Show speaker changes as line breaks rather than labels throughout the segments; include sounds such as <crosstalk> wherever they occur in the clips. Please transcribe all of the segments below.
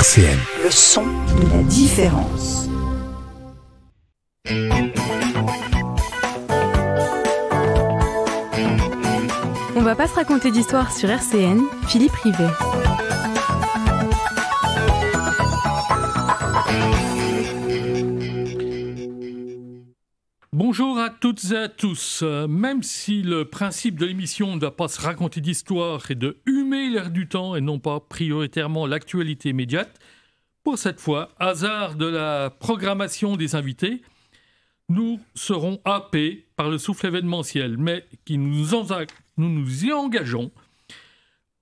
RCN. Le son de la différence.
On va pas se raconter d'histoire sur RCN, Philippe Rivet. Bonjour à toutes et à tous. Même si le principe de l'émission ne va pas se raconter d'histoire et de humer l'air du temps et non pas prioritairement l'actualité immédiate, pour cette fois, hasard de la programmation des invités, nous serons happés par le souffle événementiel, mais qui nous, nous nous y engageons.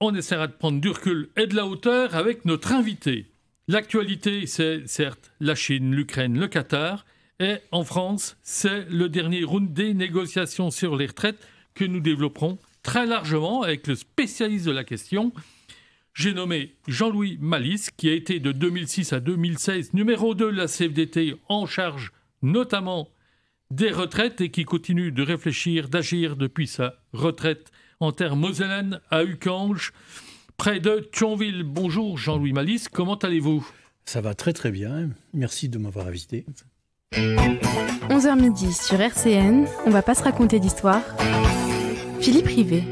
On essaiera de prendre du recul et de la hauteur avec notre invité. L'actualité, c'est certes la Chine, l'Ukraine, le Qatar, et en France, c'est le dernier round des négociations sur les retraites que nous développerons très largement avec le spécialiste de la question. J'ai nommé Jean-Louis Malice, qui a été de 2006 à 2016 numéro 2 de la CFDT en charge notamment des retraites et qui continue de réfléchir, d'agir depuis sa retraite en terre mosellane à Ucange, près de Thionville. Bonjour Jean-Louis Malice, comment allez-vous
Ça va très très bien, merci de m'avoir invité.
11h 10 sur RCN, on va pas se raconter d'histoire. Philippe Rivet.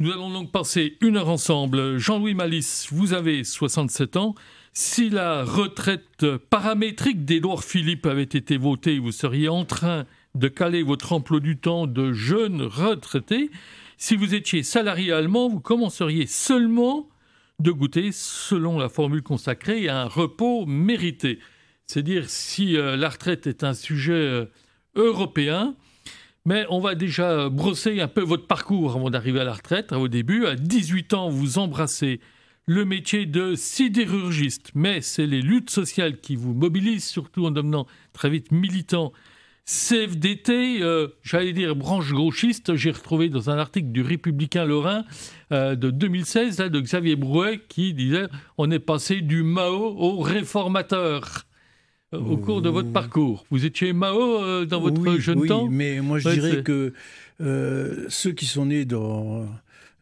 Nous allons donc passer une heure ensemble. Jean-Louis Malice, vous avez 67 ans. Si la retraite paramétrique d'Édouard Philippe avait été votée, vous seriez en train de caler votre emploi du temps de jeune retraité. Si vous étiez salarié allemand, vous commenceriez seulement de goûter, selon la formule consacrée, à un repos mérité. C'est dire si euh, la retraite est un sujet euh, européen, mais on va déjà euh, brosser un peu votre parcours avant d'arriver à la retraite. Hein, au début, à 18 ans, vous embrassez le métier de sidérurgiste, mais c'est les luttes sociales qui vous mobilisent, surtout en devenant très vite militant CFDT, j'allais dire branche gauchiste, j'ai retrouvé dans un article du Républicain Lorrain de 2016, de Xavier Brouet, qui disait On est passé du Mao au réformateur au cours de votre mmh. parcours. Vous étiez Mao euh, dans votre jeune jeune oui, temps mais moi je dirais
que euh, ceux qui sont nés dans,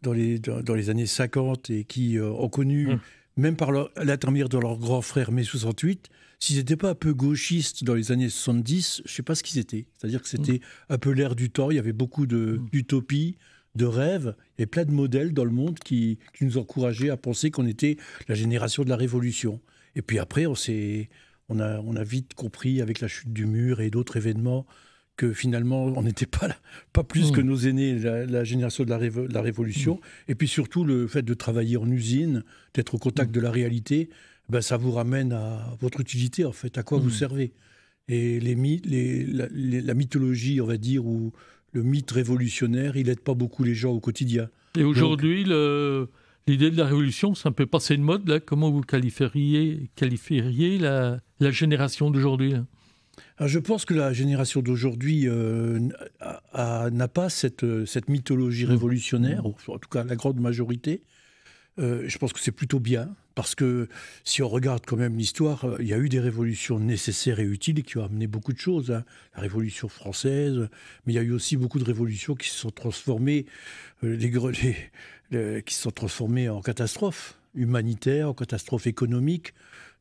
dans, les, dans, les années 50 et qui euh, ont connu, mmh. même par l'intermédiaire de leur grand frère mai 68, s'ils n'étaient pas un peu gauchistes dans les années 70, je ne sais pas ce qu'ils étaient. C'est-à-dire que c'était mmh. un peu l'ère du temps, il y avait beaucoup d'utopie. de rêves et plein de modèles dans le monde qui, qui nous encourageaient à penser qu'on était la génération de la révolution. Et puis après, on s'est, on a, on a vite compris avec la chute du mur et d'autres événements que finalement, on n'était pas, pas plus que hmm. nos aînés, la, génération de la, Révolution. Hmm. Et puis surtout, le fait de travailler en usine, d'être au contact hmm. de la réalité, ben, ça vous ramène à votre utilité, en fait, à quoi vous servez. Et les, la, la, mythologie, on va dire, ou le mythe révolutionnaire, il aide pas beaucoup les gens au quotidien. Et aujourd'hui,
le l'idée de la révolution, ça peut passer passé de mode, là. Comment vous qualifieriez, qualifieriez la, la génération d'aujourd'hui hein
ah, je pense que la génération d'aujourd'hui euh, n'a pas cette, cette, mythologie mmh. révolutionnaire, mmh. ou en tout cas la grande majorité. Euh, je pense que c'est plutôt bien, parce que si on regarde quand même l'histoire, euh, il y a eu des révolutions nécessaires et utiles qui ont amené beaucoup de choses. Hein. La Révolution française, mais il y a eu aussi beaucoup de révolutions qui se sont transformées. les, les, qui se sont transformées en catastrophes humanitaires, en catastrophes économiques.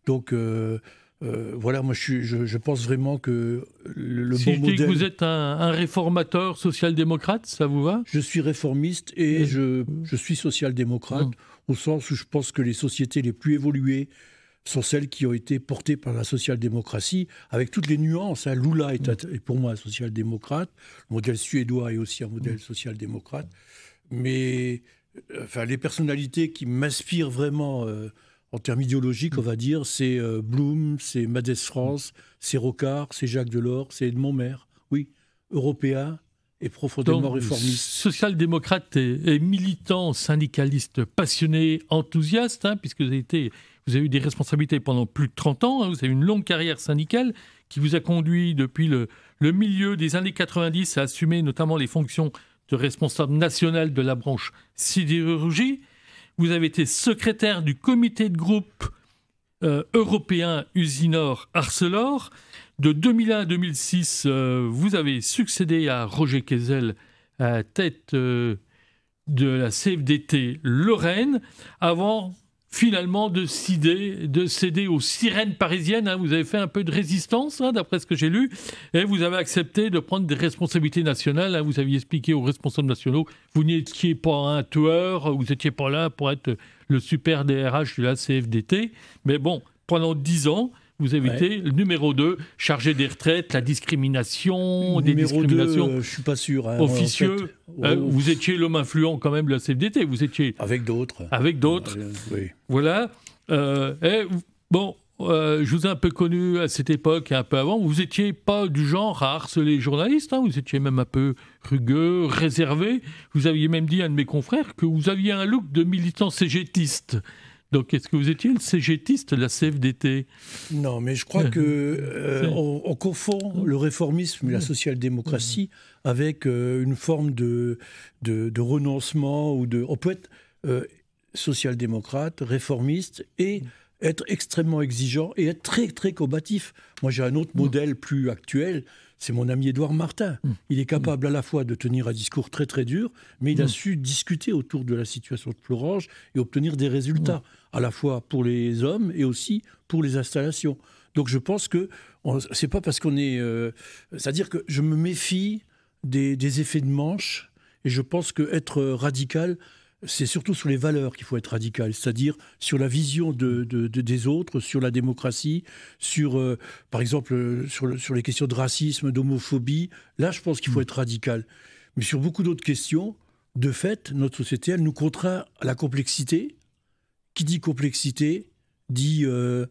Donc euh, euh, voilà, moi je, je, pense vraiment que le, bon modèle... que vous
êtes un, réformateur social-démocrate, ça vous va
Je suis réformiste et je, suis social-démocrate, mmh. au sens où je pense que les sociétés les plus évoluées, sont celles qui ont été portées par la social-démocratie, avec toutes les nuances. Hein. Lula est, mmh. est, pour moi un social-démocrate, le modèle suédois est aussi un modèle mmh. social-démocrate, mais euh, enfin, les personnalités qui m'inspirent vraiment euh, en termes idéologiques, on va dire, c'est Bloom, euh, Blum, c'est Madès France, c'est Rocard, c'est Jacques Delors, c'est Edmond Maire. Oui, européen et profondément Donc, réformiste.
Social-démocrate et, militant, syndicaliste passionné, enthousiaste, hein, puisque vous avez, été, vous avez eu des responsabilités pendant plus de 30 ans, hein, vous avez une longue carrière syndicale qui vous a conduit depuis le, le milieu des années 90 à assumer notamment les fonctions responsable national de la branche sidérurgie. Vous avez été secrétaire du comité de groupe euh, européen Usinor Arcelor. De 2001 à 2006, euh, vous avez succédé à Roger Kessel à tête euh, de la CFDT Lorraine, avant finalement de céder, de céder aux sirènes parisiennes. Hein. Vous avez fait un peu de résistance, hein, d'après ce que j'ai lu, et vous avez accepté de prendre des responsabilités nationales. Hein. Vous aviez expliqué aux responsables nationaux, vous n'étiez pas un tueur, vous n'étiez pas là pour être le super DRH de la CFDT. Mais bon, pendant dix ans, vous évitez. été Le numéro 2, chargé des retraites, la discrimination, des discriminations. Euh, je
suis pas sûr. Hein, officieux. Euh, vous
étiez l'homme influent quand même de la CFDT. Vous étiez. Avec d'autres. Avec d'autres. Euh, voilà. Eh, bon, je vous ai un peu connu à cette époque et un peu avant. Vous n'étiez pas du genre à harceler les journalistes, hein. vous étiez même un peu rugueux, réservé. Vous aviez même dit à un de mes confrères que vous aviez un look de militant cégétiste. Donc, est-ce que vous étiez le CGTiste de la CFDT Non, mais je
crois que euh, euh, on, confond le réformisme et la social-démocratie avec euh, une forme de, de, renoncement ou de. On peut être social-démocrate, réformiste et mm. être extrêmement exigeant et être très très combatif. Moi, j'ai un autre mm. modèle plus actuel c'est mon ami Édouard Martin. Mm. Il est mm. capable à la fois de tenir un discours très très dur, mais il a mm. su discuter autour de la situation de Florange et obtenir des résultats, à la fois pour les hommes et aussi pour les installations. Donc je pense que c'est pas parce qu'on est, euh, c'est-à-dire que je me méfie des, effets de manche et je pense qu'être radical, c'est surtout sur les valeurs qu'il faut être radical, c'est-à-dire sur la vision des autres, sur la démocratie, sur, euh, par exemple, euh, sur, les questions de racisme, d'homophobie. Là, je pense qu'il faut mm. être radical. Mais sur beaucoup d'autres questions, de fait, notre société, elle nous contraint à la complexité. Qui dit complexité dit euh,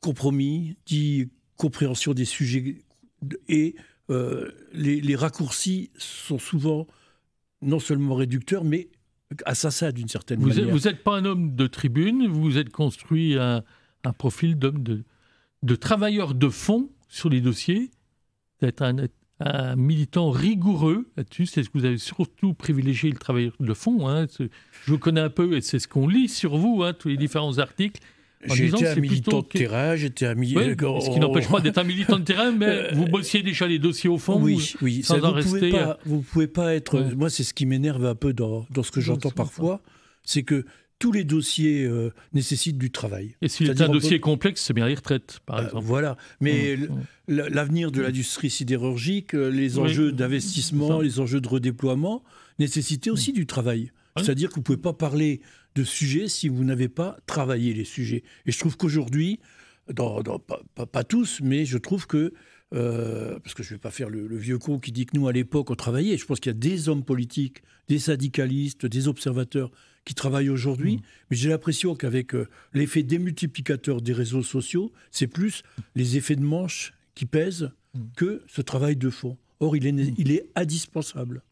compromis, dit compréhension des sujets. Et les, raccourcis sont souvent non seulement réducteur, mais assassin d'une certaine manière. vous
n'êtes pas un homme de tribune, vous êtes construit un, profil d'homme de, de travailleur de fond sur les dossiers, d'être un, un militant rigoureux là-dessus. C'est ce que vous avez surtout privilégié, le travail de fond. Hein. Je vous connais un peu et c'est ce qu'on lit sur vous, hein, tous les différents articles. J'étais un militant de terrain, j'étais un militant. ce qui n'empêche pas d'être un militant de terrain, mais euh, vous bossiez déjà les dossiers au fond. Oui, oui. ça, vous pouvez, euh, pouvez, pas
être. Moi, c'est ce qui m'énerve un peu dans, dans ce que j'entends parfois, c'est que tous les dossiers
euh, nécessitent du travail. Et s'il est un dossier complexe, c'est bien les retraites, par exemple. voilà. Mais mmh,
mmh. l'avenir de l'industrie sidérurgique, les enjeux d'investissement, les enjeux de redéploiement nécessitaient mmh. aussi du travail. C'est-à-dire que vous ne pouvez pas parler de sujets si vous n'avez pas travaillé les sujets. Et je trouve qu'aujourd'hui, pas, tous, mais je trouve que, euh, parce que je ne vais pas faire le, vieux con qui dit que nous, à l'époque, on travaillait, je pense qu'il y a des hommes politiques, des syndicalistes, des observateurs qui travaillent aujourd'hui, mmh. mais j'ai l'impression qu'avec euh, l'effet démultiplicateur des réseaux sociaux, c'est plus les effets de manche qui pèsent mmh. que ce travail de fond. Or, il est, mmh. il est indispensable.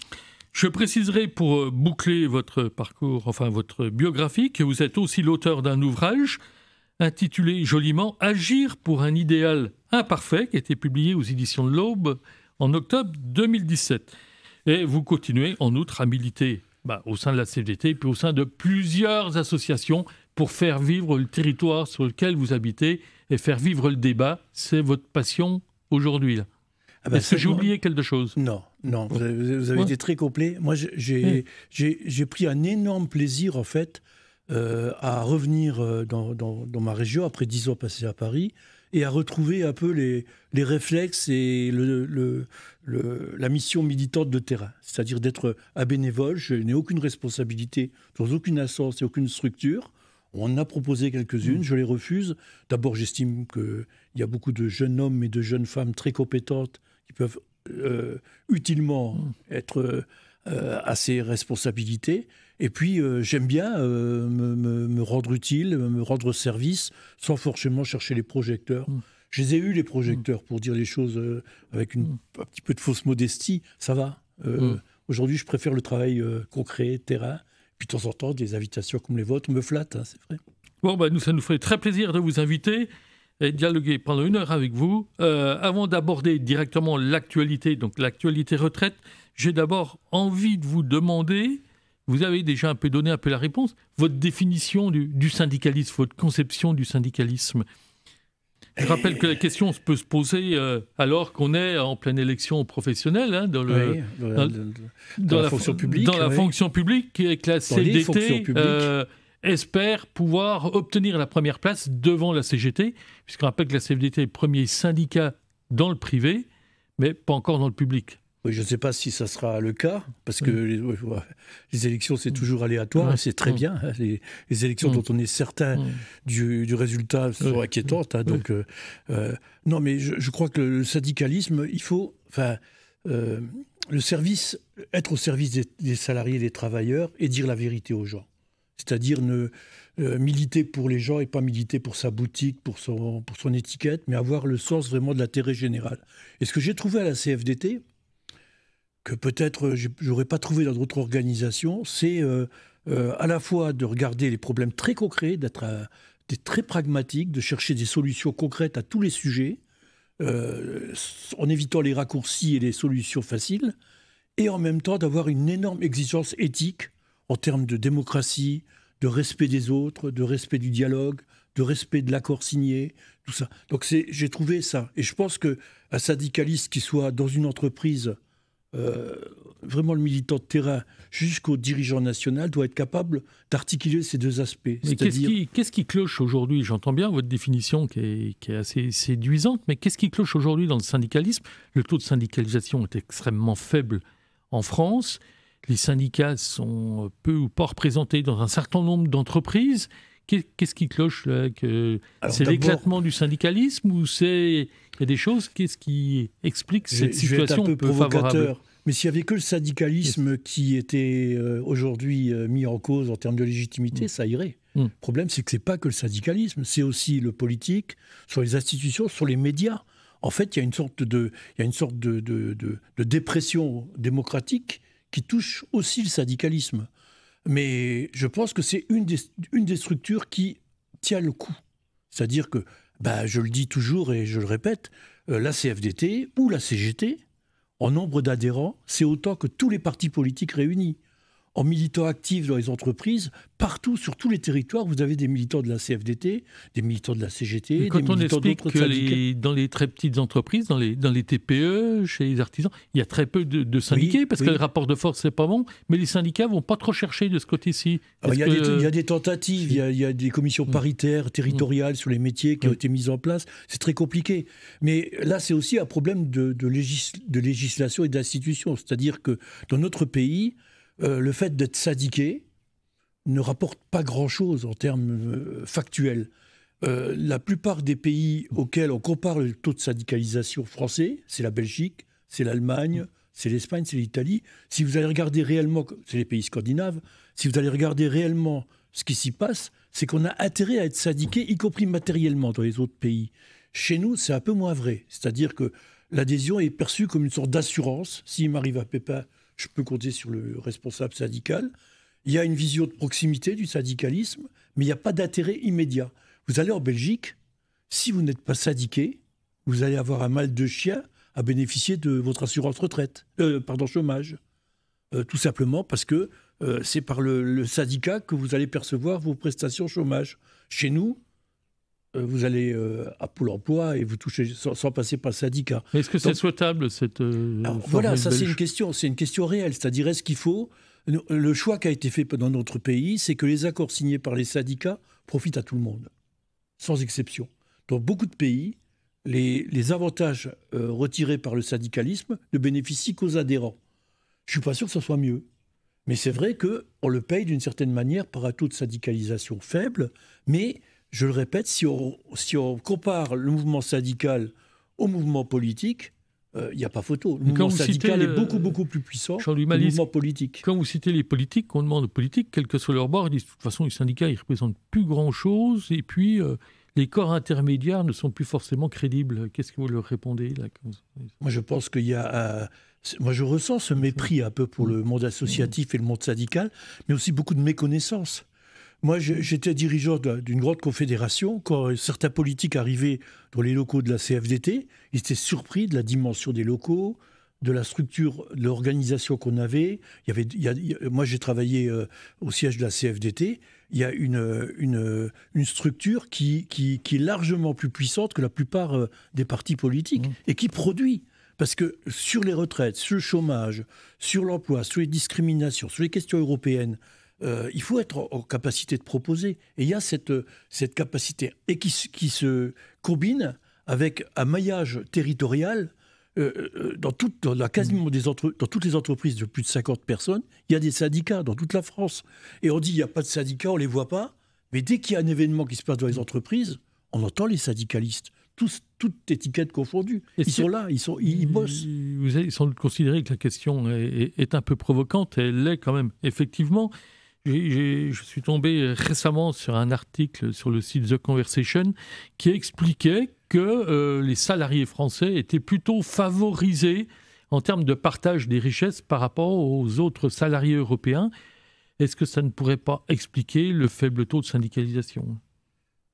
Je préciserai pour euh, boucler votre parcours, enfin votre biographie, que vous êtes aussi l'auteur d'un ouvrage intitulé joliment Agir pour un idéal imparfait, qui a été publié aux éditions de l'Aube en octobre 2017. Et vous continuez en outre à militer bah, au sein de la CGT, puis au sein de plusieurs associations pour faire vivre le territoire sur lequel vous habitez et faire vivre le débat. C'est votre passion aujourd'hui. Ah bah, Est-ce que j'ai oublié quelque chose
Non. Non, vous avez, été très complet. Moi, j'ai pris un énorme plaisir, en fait, euh, à revenir euh, dans, dans, ma région après dix ans passés à Paris et à retrouver un peu les, les réflexes et le, le, la mission militante de terrain. C'est-à-dire d'être à bénévole, je n'ai aucune responsabilité dans aucune instance et aucune structure. On a proposé quelques-unes, mm. je les refuse. D'abord, j'estime qu'il y a beaucoup de jeunes hommes et de jeunes femmes très compétentes qui peuvent euh, utilement, mm. être euh, à ses responsabilités. Et puis, euh, j'aime bien me, rendre utile, me rendre service, sans forcément chercher les projecteurs. Mm. Je les ai eus, les projecteurs, mm. pour dire les choses avec une, un petit peu de fausse modestie. Ça va. Aujourd'hui, je préfère le travail concret, terrain. Puis, de temps en temps, des invitations comme les vôtres me flattent, hein, c'est vrai.
Bon, bah, nous, ça nous ferait très plaisir de vous inviter et dialoguer pendant une heure avec vous. Euh, avant d'aborder directement l'actualité, donc l'actualité retraite, j'ai d'abord envie de vous demander, vous avez déjà un peu donné un peu la réponse, votre définition du, syndicalisme, votre conception du syndicalisme. Je rappelle que la question peut se poser euh, alors qu'on est en pleine élection professionnelle hein, dans, le, dans, la, fonction publique, dans la fonction publique classée la espère pouvoir obtenir la première place devant la CGT, puisqu'on rappelle que la CGT est le premier syndicat dans le privé, mais pas encore dans le public.
Oui, je ne sais pas si ça sera le cas, parce que les, élections, c'est toujours aléatoire, c'est très bien. Hein, les, élections dont on est certain du, résultat sont inquiétantes. Hein, donc, euh, euh, non, mais je, crois que le syndicalisme, il faut. Enfin, euh, le service, être au service des, salariés des travailleurs et dire la vérité aux gens c'est-à-dire ne euh, militer pour les gens et pas militer pour sa boutique, pour son, pour son étiquette, mais avoir le sens vraiment de l'intérêt général. Et ce que j'ai trouvé à la CFDT, que peut-être euh, je n'aurais pas trouvé dans d'autres organisations, c'est euh, à la fois de regarder les problèmes très concrets, d'être très pragmatique, de chercher des solutions concrètes à tous les sujets, en évitant les raccourcis et les solutions faciles, et en même temps d'avoir une énorme exigence éthique en termes de démocratie, de respect des autres, de respect du dialogue, de respect de l'accord signé, tout ça. Donc j'ai trouvé ça. Et je pense qu'un syndicaliste qui soit dans une entreprise, euh, vraiment le militant de terrain jusqu'au dirigeant national, doit être capable d'articuler ces deux aspects. Mais
qu'est-ce qui, cloche aujourd'hui J'entends bien votre définition qui qui est assez séduisante, mais qu'est-ce qui cloche aujourd'hui dans le syndicalisme Le taux de syndicalisation est extrêmement faible en France les syndicats sont euh, peu ou pas représentés dans un certain nombre d'entreprises. Qu'est-ce qui cloche là C'est l'éclatement du syndicalisme ou c'est il y a des choses Qu'est-ce qui explique cette situation un peu, provocateur.
mais s'il n'y avait que le syndicalisme qui était euh, aujourd'hui euh, mis en cause en termes de légitimité, mm. ça irait. Mm. Le problème, c'est que ce n'est pas que le syndicalisme, c'est aussi le politique, sur les institutions, sur les médias. En fait, il y a une sorte de, a une sorte de dépression démocratique qui touche aussi le syndicalisme. Mais je pense que c'est une des, structures qui tient le coup. C'est-à-dire que, bah, je le dis toujours et je le répète, euh, la CFDT ou la CGT, en nombre d'adhérents, c'est autant que tous les partis politiques réunis en militants actifs dans les entreprises, partout, sur tous les territoires, vous avez des militants de la CFDT, des militants de la CGT, Mais quand des on militants explique que
dans les très petites entreprises, dans les, dans les TPE, chez les artisans, il y a très peu de, de syndiqués, parce que le rapport de force, c'est pas bon, mais les syndicats vont pas trop chercher de ce côté-ci. Ah, il y, a
des tentatives, il y, a, des commissions mm. paritaires, territoriales, sur les métiers qui ont mm. été mises en place, c'est très compliqué. Mais là, c'est aussi un problème de, de législation et d'institution, c'est-à-dire que dans notre pays, euh, le fait d'être syndiqué ne rapporte pas grand-chose en termes euh, factuels. Euh, la plupart des pays auxquels on compare le taux de syndicalisation français, c'est la Belgique, c'est l'Allemagne, c'est l'Espagne, c'est l'Italie. Si vous allez regarder réellement, c'est les pays scandinaves, si vous allez regarder réellement ce qui s'y passe, c'est qu'on a intérêt à être syndiqué, y compris matériellement, dans les autres pays. Chez nous, c'est un peu moins vrai. C'est-à-dire que l'adhésion est perçue comme une sorte d'assurance. S'il m'arrive à pépin, je peux compter sur le responsable syndical. Il y a une vision de proximité du syndicalisme, mais il n'y a pas d'intérêt immédiat. Vous allez en Belgique, si vous n'êtes pas syndiqué, vous allez avoir un mal de chien à bénéficier de votre assurance retraite, euh, pardon, chômage. Euh, tout simplement parce que euh, c'est par le syndicat que vous allez percevoir vos prestations chômage. Chez nous, euh, vous allez euh, à Pôle emploi et vous touchez sans, passer par le
syndicat. Est-ce que c'est souhaitable cette euh, Voilà, ça c'est une
question, c'est une question réelle, c'est-à-dire est-ce qu'il faut le choix qui a été fait dans notre pays, c'est que les accords signés par les syndicats profitent à tout le monde, sans exception. Dans beaucoup de pays, les, avantages retirés par le syndicalisme ne bénéficient qu'aux adhérents. Je ne suis pas sûr que ce soit mieux. Mais c'est vrai qu'on le paye d'une certaine manière par un taux de syndicalisation faible, mais je le répète, si on, compare le mouvement syndical au mouvement politique, euh, il n'y a pas photo. Le mouvement syndical est beaucoup, beaucoup plus puissant que le mouvement
politique. Quand vous citez les politiques, qu'on on demande aux politiques, quel que soit leur bord, ils disent de toute façon, les syndicats, ils ne représentent plus grand-chose, et puis euh, les corps intermédiaires ne sont plus forcément crédibles. Qu'est-ce que vous leur répondez
Moi, je pense qu'il y a Moi, je ressens ce mépris un peu pour le monde associatif et le monde syndical, mais aussi beaucoup de méconnaissance. Moi, j'étais dirigeant d'une grande confédération. Quand euh, certains politiques arrivaient dans les locaux de la CFDT, ils étaient surpris de la dimension des locaux, de la structure, de l'organisation qu'on avait. moi, j'ai travaillé euh, au siège de la CFDT. Il y a une, euh, structure qui, est largement plus puissante que la plupart des partis politiques mmh. et qui produit. Parce que sur les retraites, sur le chômage, sur l'emploi, sur les discriminations, sur les questions européennes, euh, il faut être en capacité de proposer. Et il y a cette, euh, cette capacité et qui, qui se combine avec un maillage territorial euh, dans, toute, dans la, quasiment des dans toutes les entreprises de plus de 50 personnes, il y a des syndicats dans toute la France. Et on dit il n'y a pas de syndicats, on ne les voit pas. Mais dès qu'il y a un événement qui se passe dans les entreprises, on entend les syndicalistes. Tous, toutes étiquettes confondues.
Ils sont là, ils, sont, ils, bossent. Vous avez sans doute considéré que la question est, est un peu provocante, elle l'est quand même, effectivement je suis tombé récemment sur un article sur le site The Conversation qui expliquait que euh, les salariés français étaient plutôt favorisés en termes de partage des richesses par rapport aux autres salariés européens. Est-ce que ça ne pourrait pas expliquer le faible taux de syndicalisation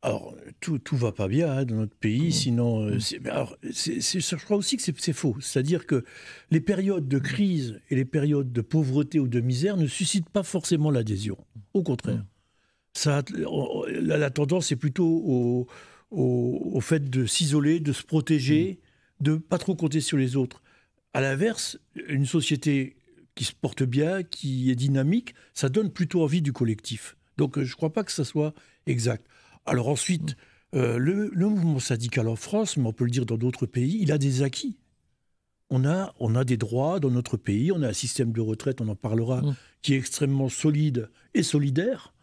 alors, tout, tout va pas bien hein, dans notre pays, mmh. sinon. Euh, mmh. alors, je crois aussi que c'est faux. C'est-à-dire que les périodes de mmh. crise et les périodes de pauvreté ou de misère ne suscitent pas forcément l'adhésion. Au contraire. Ça, la, tendance est plutôt au, fait de s'isoler, de se protéger, de pas trop compter sur les autres. À l'inverse, une société qui se porte bien, qui est dynamique, ça donne plutôt envie du collectif. Donc, je ne crois pas que ça soit exact. Alors ensuite, euh, le, mouvement syndical en France, mais on peut le dire dans d'autres pays, il a des acquis. On a, on a des droits dans notre pays, on a un système de retraite, on en parlera, mm. qui est extrêmement solide et solidaire.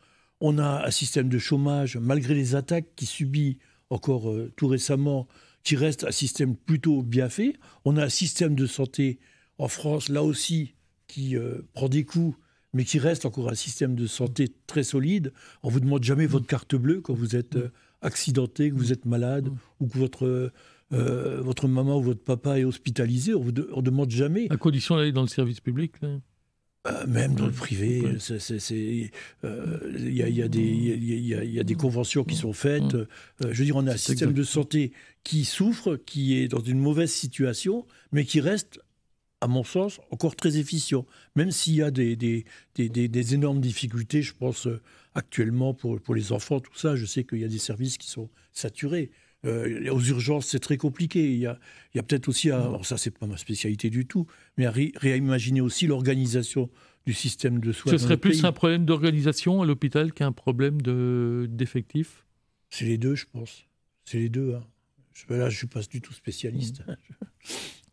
On a un système de chômage, malgré les attaques qu'il subit encore euh, tout récemment, qui reste un système plutôt bien fait. On a un système de santé en France, là aussi, qui euh, prend des coups mais qui reste encore un système de santé très solide. On ne vous demande jamais votre carte bleue quand vous êtes mm. euh, accidenté, que vous mm. êtes malade mm. ou que votre... Euh, euh, votre maman
ou votre papa est hospitalisé, on ne demande jamais. À condition d'aller dans le service public
même dans le privé, il y, a, y, a y, a, des conventions qui sont faites. je veux dire, on a un système de santé qui souffre, qui est dans une mauvaise situation, mais qui reste à mon sens, encore très efficient, même s'il y a des, des, énormes difficultés, je pense, euh, actuellement pour, pour les enfants, tout ça. Je sais qu'il y a des services qui sont saturés. Euh, aux urgences, c'est très compliqué. Il y a, peut-être aussi, alors ça, c'est pas ma spécialité du tout, mais à réimaginer aussi l'organisation du système de soins. Ce serait plus un
problème d'organisation à l'hôpital qu'un problème d'effectifs C'est les deux, je pense. C'est les deux. Hein. Je, là, je ne suis pas du tout spécialiste.
<laughs>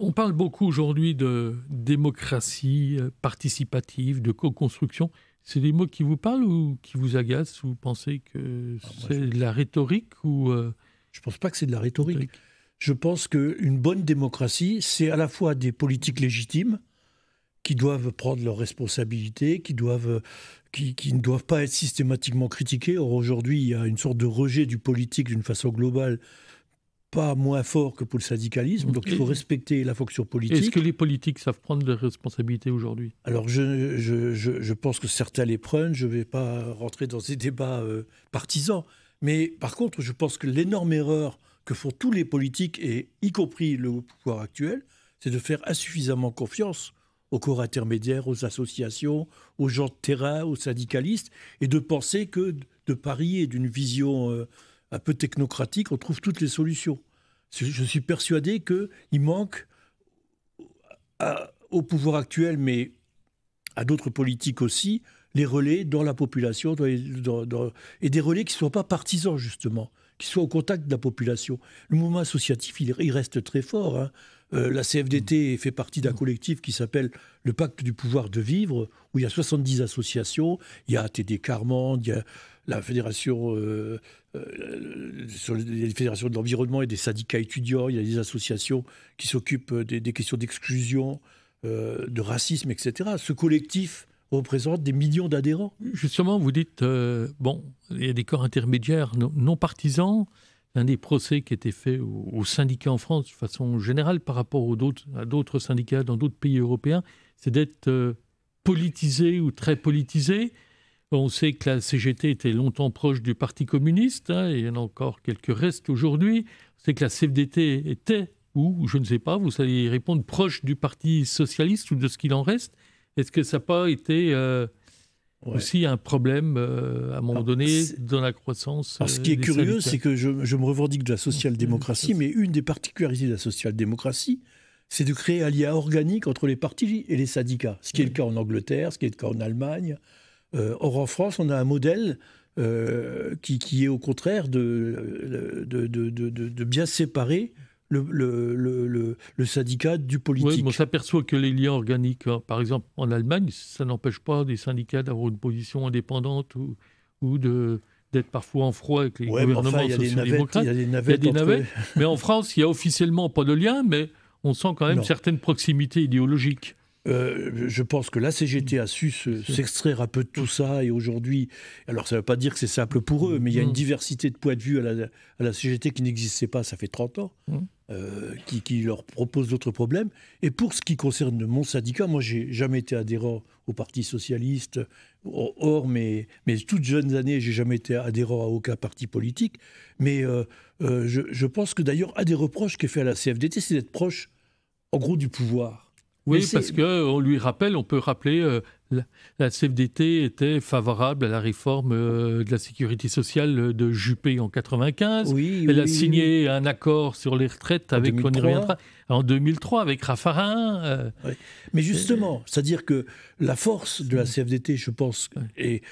On parle beaucoup aujourd'hui de démocratie euh, participative, de co-construction. C'est des mots qui vous parlent ou qui vous agacent Vous pensez que ah, c'est de la rhétorique ou euh, Je ne pense pas que c'est de la rhétorique. Je pense
qu'une bonne démocratie, c'est à la fois des politiques légitimes qui doivent prendre leurs responsabilités, qui, doivent, qui, ne doivent pas être systématiquement critiqués. Or, aujourd'hui, il y a une sorte de rejet du politique d'une façon globale pas moins fort que pour le syndicalisme, donc il faut respecter la fonction politique. Est-ce
que les politiques savent prendre leurs responsabilités aujourd'hui Alors
je, je, je, pense que certains les prennent, je ne vais pas rentrer dans ces débats euh, partisans, mais par contre je pense que l'énorme erreur que font tous les politiques, et y compris le pouvoir actuel, c'est de faire insuffisamment confiance aux corps intermédiaires, aux associations, aux gens de terrain, aux syndicalistes, et de penser que de parier d'une vision... Euh, un peu technocratique, on trouve toutes les solutions. Je suis persuadé qu'il manque au pouvoir actuel, mais à d'autres politiques aussi, les relais dans la population et des relais qui ne soient pas partisans, justement, qui soient au contact de la population. Le mouvement associatif, il, reste très fort. Hein. Euh, la CFDT fait partie d'un collectif qui s'appelle le Pacte du pouvoir de vivre, où il y a 70 associations, il y a TD Carmande, il y a la fédération, euh, euh, fédérations de l'environnement et des syndicats étudiants, il y a des associations qui s'occupent des, questions d'exclusion, euh, de racisme, etc. Ce
collectif représente des millions d'adhérents. Justement, vous dites, bon, il y a des corps intermédiaires non, partisans. L'un des procès qui été fait aux, syndicats en France, de façon générale, par rapport aux à d'autres syndicats dans d'autres pays européens, c'est d'être politisé ou très politisé. On sait que la CGT était longtemps proche du Parti communiste, hein, et il y en a encore quelques restes aujourd'hui. On sait que la CFDT était, ou je ne sais pas, vous savez répondre, proche du Parti socialiste ou de ce qu'il en reste. Est-ce que ça n'a pas été euh, aussi un problème, euh, à un moment donné, dans la croissance Ce euh, qui est curieux, c'est que
je, je, me revendique de la social-démocratie, mais une des particularités de la social-démocratie, c'est de créer un lien organique entre les partis et les syndicats, ce qui est le cas en Angleterre, ce qui est le cas en Allemagne, euh, or, en France, on a un modèle euh, qui, est au contraire de, euh, de, bien séparer le, syndicat du politique. Oui, on
s'aperçoit que les liens organiques, hein, par exemple en Allemagne, ça n'empêche pas des syndicats d'avoir une position indépendante ou, de d'être parfois en froid avec les gouvernements sociaux-démocrates. Il y a des navettes. mais en France, il n'y a officiellement pas de lien, mais on sent quand même certaines proximités idéologiques. Euh, je pense que la
CGT a su s'extraire un peu de tout ça et aujourd'hui, alors ça ne veut pas dire que c'est simple pour eux, mais il y a une mm. diversité de points de vue à la, CGT qui n'existait pas, ça fait 30 ans, mm. euh, qui, leur propose d'autres problèmes. Et pour ce qui concerne mon syndicat, moi j'ai jamais été adhérent au Parti Socialiste, or, mes, toutes jeunes années, j'ai jamais été adhérent à aucun parti politique, mais euh, je, je pense que d'ailleurs, un des reproches qui est fait à la CFDT, c'est d'être proche, en gros, du pouvoir.
Oui, parce qu'on lui rappelle, on peut rappeler, euh, la, CFDT était favorable à la réforme euh, de la sécurité sociale de Juppé en 95. Elle a signé un accord sur les retraites en 2003. en 2003 avec Raffarin. Euh. Mais justement,
c'est-à-dire que la force de la CFDT, je pense, et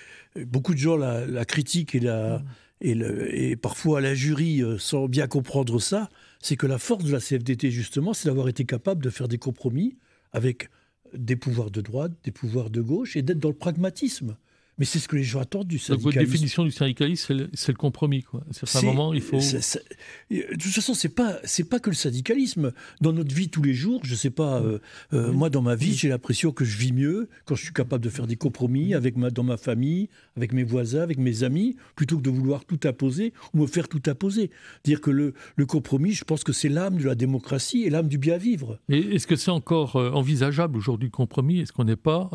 beaucoup de gens la, critiquent et, la, mm. et, le, et parfois la jury sans bien comprendre ça, c'est que la force de la CFDT, justement, c'est d'avoir été capable de faire des compromis avec des pouvoirs de droite, des pouvoirs de gauche, et d'être dans le pragmatisme. Mais c'est ce que les gens attendent du syndicalisme. Donc, votre définition
du syndicalisme, c'est le, compromis. Quoi. À certains moments, il faut.
de toute façon, c'est pas c'est pas que le syndicalisme. Dans notre vie tous les jours, je sais pas. Euh, euh, moi, dans ma vie, j'ai l'impression que je vis mieux quand je suis capable de faire des compromis avec ma dans ma famille, avec mes voisins, avec mes amis, plutôt que de vouloir tout imposer ou me faire tout imposer. Dire que le, le compromis, je pense que c'est l'âme de la démocratie et l'âme du bien vivre.
est-ce que c'est encore euh, envisageable aujourd'hui le compromis Est-ce qu'on n'est pas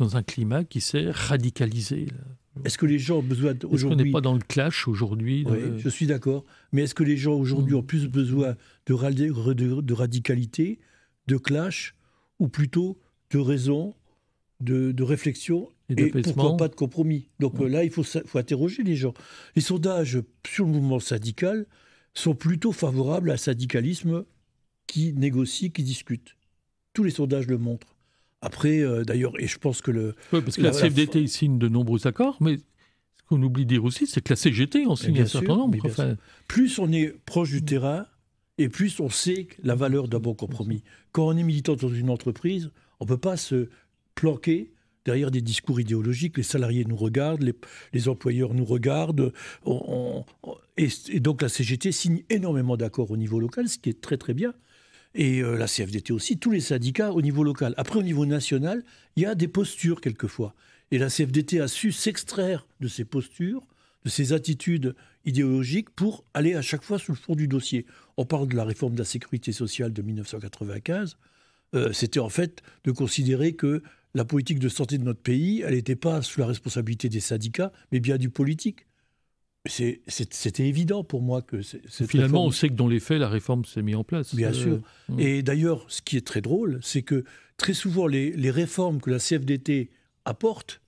dans un climat qui s'est radicalisé.
Est-ce que les gens ont besoin aujourd'hui... On n'est pas dans le
clash aujourd'hui. Oui, je
suis d'accord. Mais est-ce que les gens aujourd'hui hmm. ont plus besoin de, de, radicalité, de clash, ou plutôt de raison, de, réflexion et, pourquoi pas de compromis Donc hmm. euh, là, il faut, faut interroger les gens. Les sondages sur le mouvement syndical sont plutôt favorables à un syndicalisme qui négocie, qui discute. Tous les sondages le montrent. Après, euh, d'ailleurs, et je
pense que le. Oui, parce que la, CFDT signe de nombreux accords, mais ce qu'on oublie de dire aussi, c'est que la CGT en signe un certain nombre.
Plus on est proche du terrain, et plus on sait la valeur d'un bon compromis. Quand on est militant dans une entreprise, on ne peut pas se planquer derrière des discours idéologiques. Les salariés nous regardent, les, employeurs nous regardent. et, donc la CGT signe énormément d'accords au niveau local, ce qui est très très bien et euh, la CFDT aussi, tous les syndicats au niveau local. Après, au niveau national, il y a des postures quelquefois. Et la CFDT a su s'extraire de ces postures, de ces attitudes idéologiques pour aller à chaque fois sous le fond du dossier. On parle de la réforme de la sécurité sociale de 1995. Euh, c'était en fait de considérer que la politique de santé de notre pays, elle n'était pas sous la responsabilité des syndicats, mais bien du politique. C'était évident pour moi que finalement on sait
que dans les faits la réforme s'est mise en place. Bien euh, sûr. Hmm.
Et d'ailleurs, ce qui est très drôle, c'est que très souvent les, réformes que la CFDT apporte,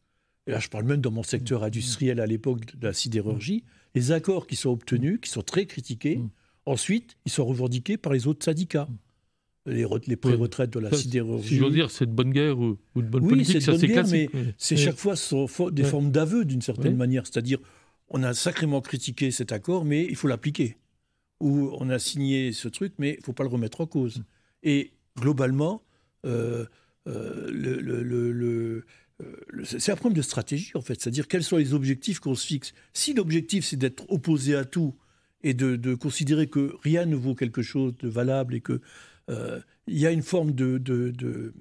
et là je parle même dans mon secteur hmm. industriel à l'époque de la sidérurgie, hmm. les accords qui sont obtenus, qui sont très critiqués, ensuite ils sont revendiqués par les autres syndicats les, les pré-retraites de la sidérurgie. Si je veux dire,
c'est de bonne guerre ou, de bonne politique, ça c'est Mais c'est chaque fois des formes d'aveu d'une certaine
manière, c'est-à-dire on a sacrément critiqué cet accord, mais il faut l'appliquer. Ou on a signé ce truc, mais il ne faut pas le remettre en cause. Et globalement, euh, euh, euh, c'est un problème de stratégie, en fait. C'est-à-dire quels sont les objectifs qu'on se fixe. Si l'objectif, c'est d'être opposé à tout et de, considérer que rien ne vaut quelque chose de valable et que il y a une forme de, de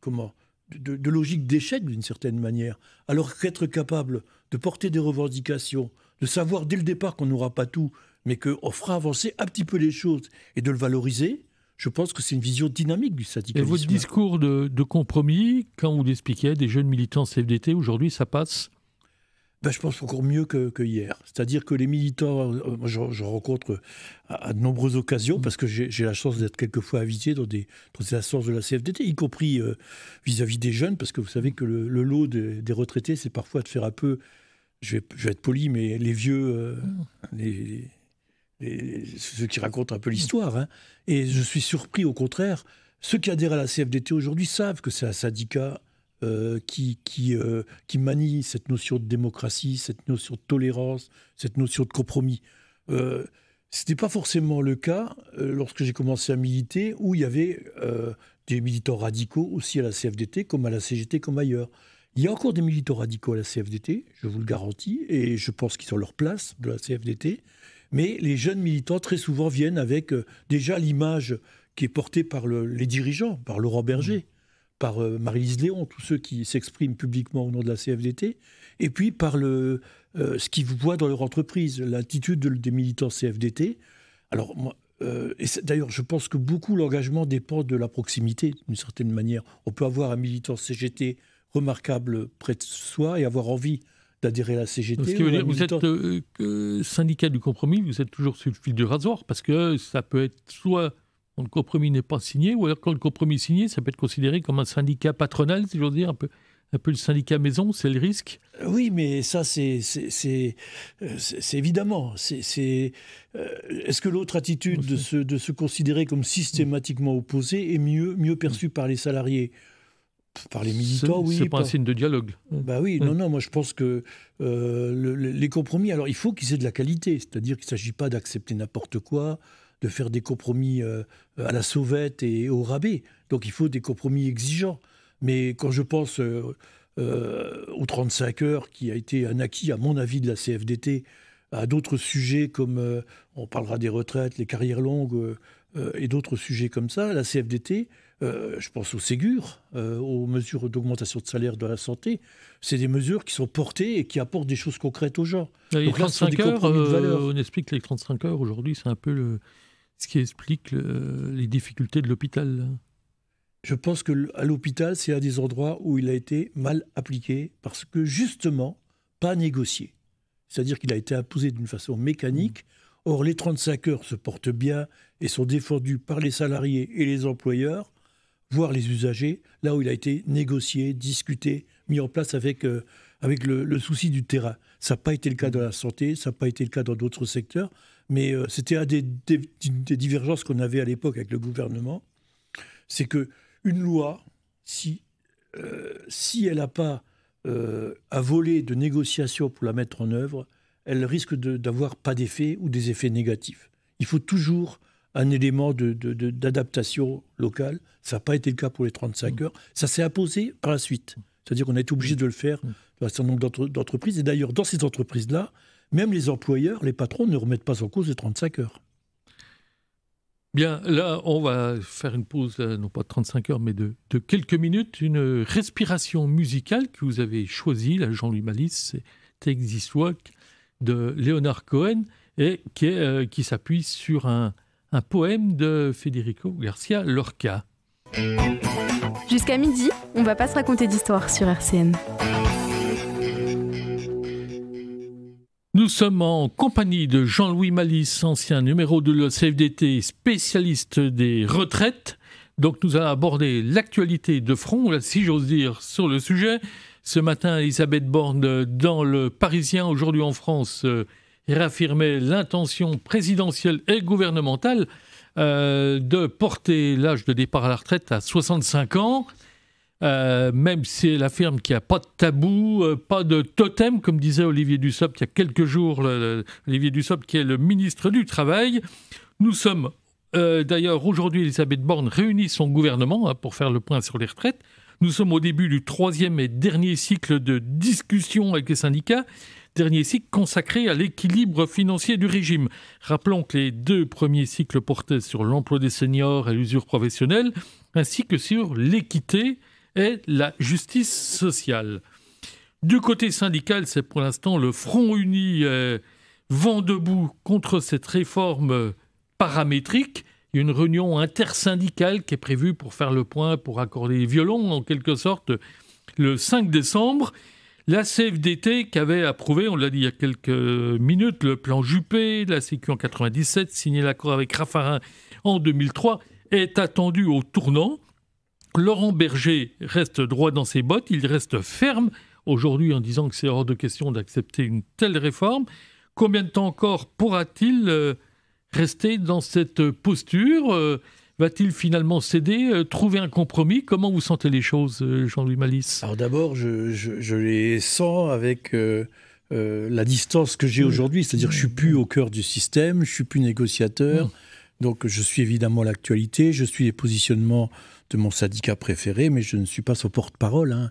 comment de, logique d'échec d'une certaine manière. Alors qu'être capable de porter des revendications, de savoir dès le départ qu'on n'aura pas tout, mais qu'on fera avancer un petit peu les choses et de le valoriser, je pense que c'est une vision dynamique du syndicalisme. Et votre
discours de, compromis, quand vous l'expliquiez, des jeunes militants CFDT, aujourd'hui ça passe ben, je pense encore mieux que, hier. C'est-à-dire
que les militants, euh, moi je, rencontre à, de nombreuses occasions, mmh. parce que j'ai la chance d'être quelquefois invité dans des, dans des instances de la CFDT, y compris euh, vis-à-vis des jeunes, parce que vous savez que le, lot des retraités, c'est parfois de faire un peu, je vais, vais être poli, mais les vieux, euh, mmh. les, ceux qui racontent un peu l'histoire. Hein. Et je suis surpris, au contraire, ceux qui adhèrent à la CFDT aujourd'hui savent que c'est un syndicat euh, qui, qui, euh, qui, manie cette notion de démocratie, cette notion de tolérance, cette notion de compromis. Euh, ce n'était pas forcément le cas euh, lorsque j'ai commencé à militer, où il y avait des militants radicaux aussi à la CFDT, comme à la CGT, comme ailleurs. Il y a encore des militants radicaux à la CFDT, je vous le garantis, et je pense qu'ils ont leur place de la CFDT. Mais les jeunes militants, très souvent, viennent avec déjà l'image qui est portée par les dirigeants, par Laurent Berger par euh, Marie-Lise Léon, tous ceux qui s'expriment publiquement au nom de la CFDT, et puis par le, euh, ce qu'ils voient dans leur entreprise, l'attitude de, des militants CFDT. Alors, moi, euh, d'ailleurs, je pense que beaucoup l'engagement dépend de la proximité, d'une certaine manière. On peut avoir un militant CGT remarquable près de soi et avoir envie d'adhérer à la CGT. vous
êtes syndicat du compromis, vous êtes toujours sur le fil du rasoir, parce que ça peut être soit quand le compromis n'est pas signé, ou alors quand le compromis est signé, ça peut être considéré comme un syndicat patronal, si j'ose dire, un peu, un peu le syndicat maison, c'est le risque
euh, Oui, mais ça, c'est euh, évidemment. Euh, est-ce que l'autre attitude de se, considérer comme systématiquement opposé est mieux, mieux perçue par les salariés par les militants, oui. C'est pas un signe de dialogue. Bah oui, non, non, moi je pense que les compromis, alors il faut qu'ils aient de la qualité, c'est-à-dire qu'il ne s'agit pas d'accepter n'importe quoi, de faire des compromis euh, à la sauvette et au rabais. Donc il faut des compromis exigeants. Mais quand je pense euh, euh, aux 35 heures, qui a été un acquis, à mon avis, de la CFDT, à d'autres sujets comme, on parlera des retraites, les carrières longues, et d'autres sujets comme ça, la CFDT, je pense au Ségur, aux mesures d'augmentation de salaire de la santé, c'est des mesures qui sont portées et qui apportent des choses concrètes aux gens. Donc là, ce heures, on
explique que les 35 heures aujourd'hui, c'est un peu le, ce qui explique les difficultés de l'hôpital.
Je pense que à l'hôpital, c'est un des endroits où il a été mal appliqué parce que justement, pas négocié. C'est-à-dire qu'il a été imposé d'une façon mécanique. Mmh. Or, les 35 heures se portent bien et sont défendues par les salariés et les employeurs, voire les usagers, là où il a été négocié, discuté, mis en place avec, euh, avec le souci du terrain. Ça n'a pas été le cas mmh. dans la santé, ça n'a pas été le cas dans d'autres secteurs mais euh, c'était une des, divergences qu'on avait à l'époque avec le gouvernement, c'est que une loi, si, euh, elle n'a pas euh, à voler de négociations pour la mettre en œuvre, elle risque d'avoir pas d'effet ou des effets négatifs. Il faut toujours un élément d'adaptation locale. Ça n'a pas été le cas pour les 35 mmh. heures. Ça s'est imposé par la suite. C'est-à-dire qu'on a été obligé mmh. de le faire mmh. dans un certain nombre d'entreprises. Et d'ailleurs, dans ces entreprises-là, même les employeurs, les patrons ne remettent pas en cause les 35 heures.
Bien, là, on va faire une pause, euh, non pas de 35 heures, mais de, quelques minutes, une respiration musicale que vous avez choisie, la Jean-Louis Malice, c'est This Walk de Léonard Cohen, et qui, euh, s'appuie sur un, poème de Federico Garcia Lorca. Jusqu'à midi, on va pas se raconter d'histoire sur RCN. Nous sommes en compagnie de Jean-Louis Malice, ancien numéro de la CFDT, spécialiste des retraites. Donc nous allons aborder l'actualité de front, si j'ose dire, sur le sujet. Ce matin, Elisabeth Borne, dans le Parisien, aujourd'hui en France, euh, réaffirmait l'intention présidentielle et gouvernementale euh, de porter l'âge de départ à la retraite à 65 ans. Euh, même si la firme qui a pas de tabou, euh, pas de totem, comme disait Olivier Dussopt il y a quelques jours, Olivier Dussopt qui est le ministre du Travail. Nous sommes, euh, d'ailleurs, aujourd'hui, Elisabeth Borne réunit son gouvernement hein, pour faire le point sur les retraites. Nous sommes au début du troisième et dernier cycle de discussion avec les syndicats, dernier cycle consacré à l'équilibre financier du régime. Rappelons que les deux premiers cycles portaient sur l'emploi des seniors et l'usure professionnelle, ainsi que sur l'équité est la justice sociale. Du côté syndical, c'est pour l'instant le Front uni euh, vent debout contre cette réforme paramétrique. Il y a une réunion intersyndicale qui est prévue pour faire le point, pour accorder les violons, en quelque sorte, le 5 décembre. La CFDT qui avait approuvé, on l'a dit il y a quelques minutes, le plan Juppé, la Sécu en 97, signé l'accord avec Raffarin en 2003, est attendue au tournant. Laurent Berger reste droit dans ses bottes, il reste ferme aujourd'hui en disant que c'est hors de question d'accepter une telle réforme. Combien de temps encore pourra-t-il euh, rester dans cette posture euh, Va-t-il finalement céder, euh, trouver un compromis Comment vous sentez les choses, Jean-Louis Malice Alors d'abord,
je, les sens avec la distance que j'ai aujourd'hui, c'est-à-dire je suis plus au cœur du système, je suis plus négociateur, donc je suis évidemment l'actualité, je suis les positionnements mon syndicat préféré, mais je ne suis pas son porte-parole. Hein.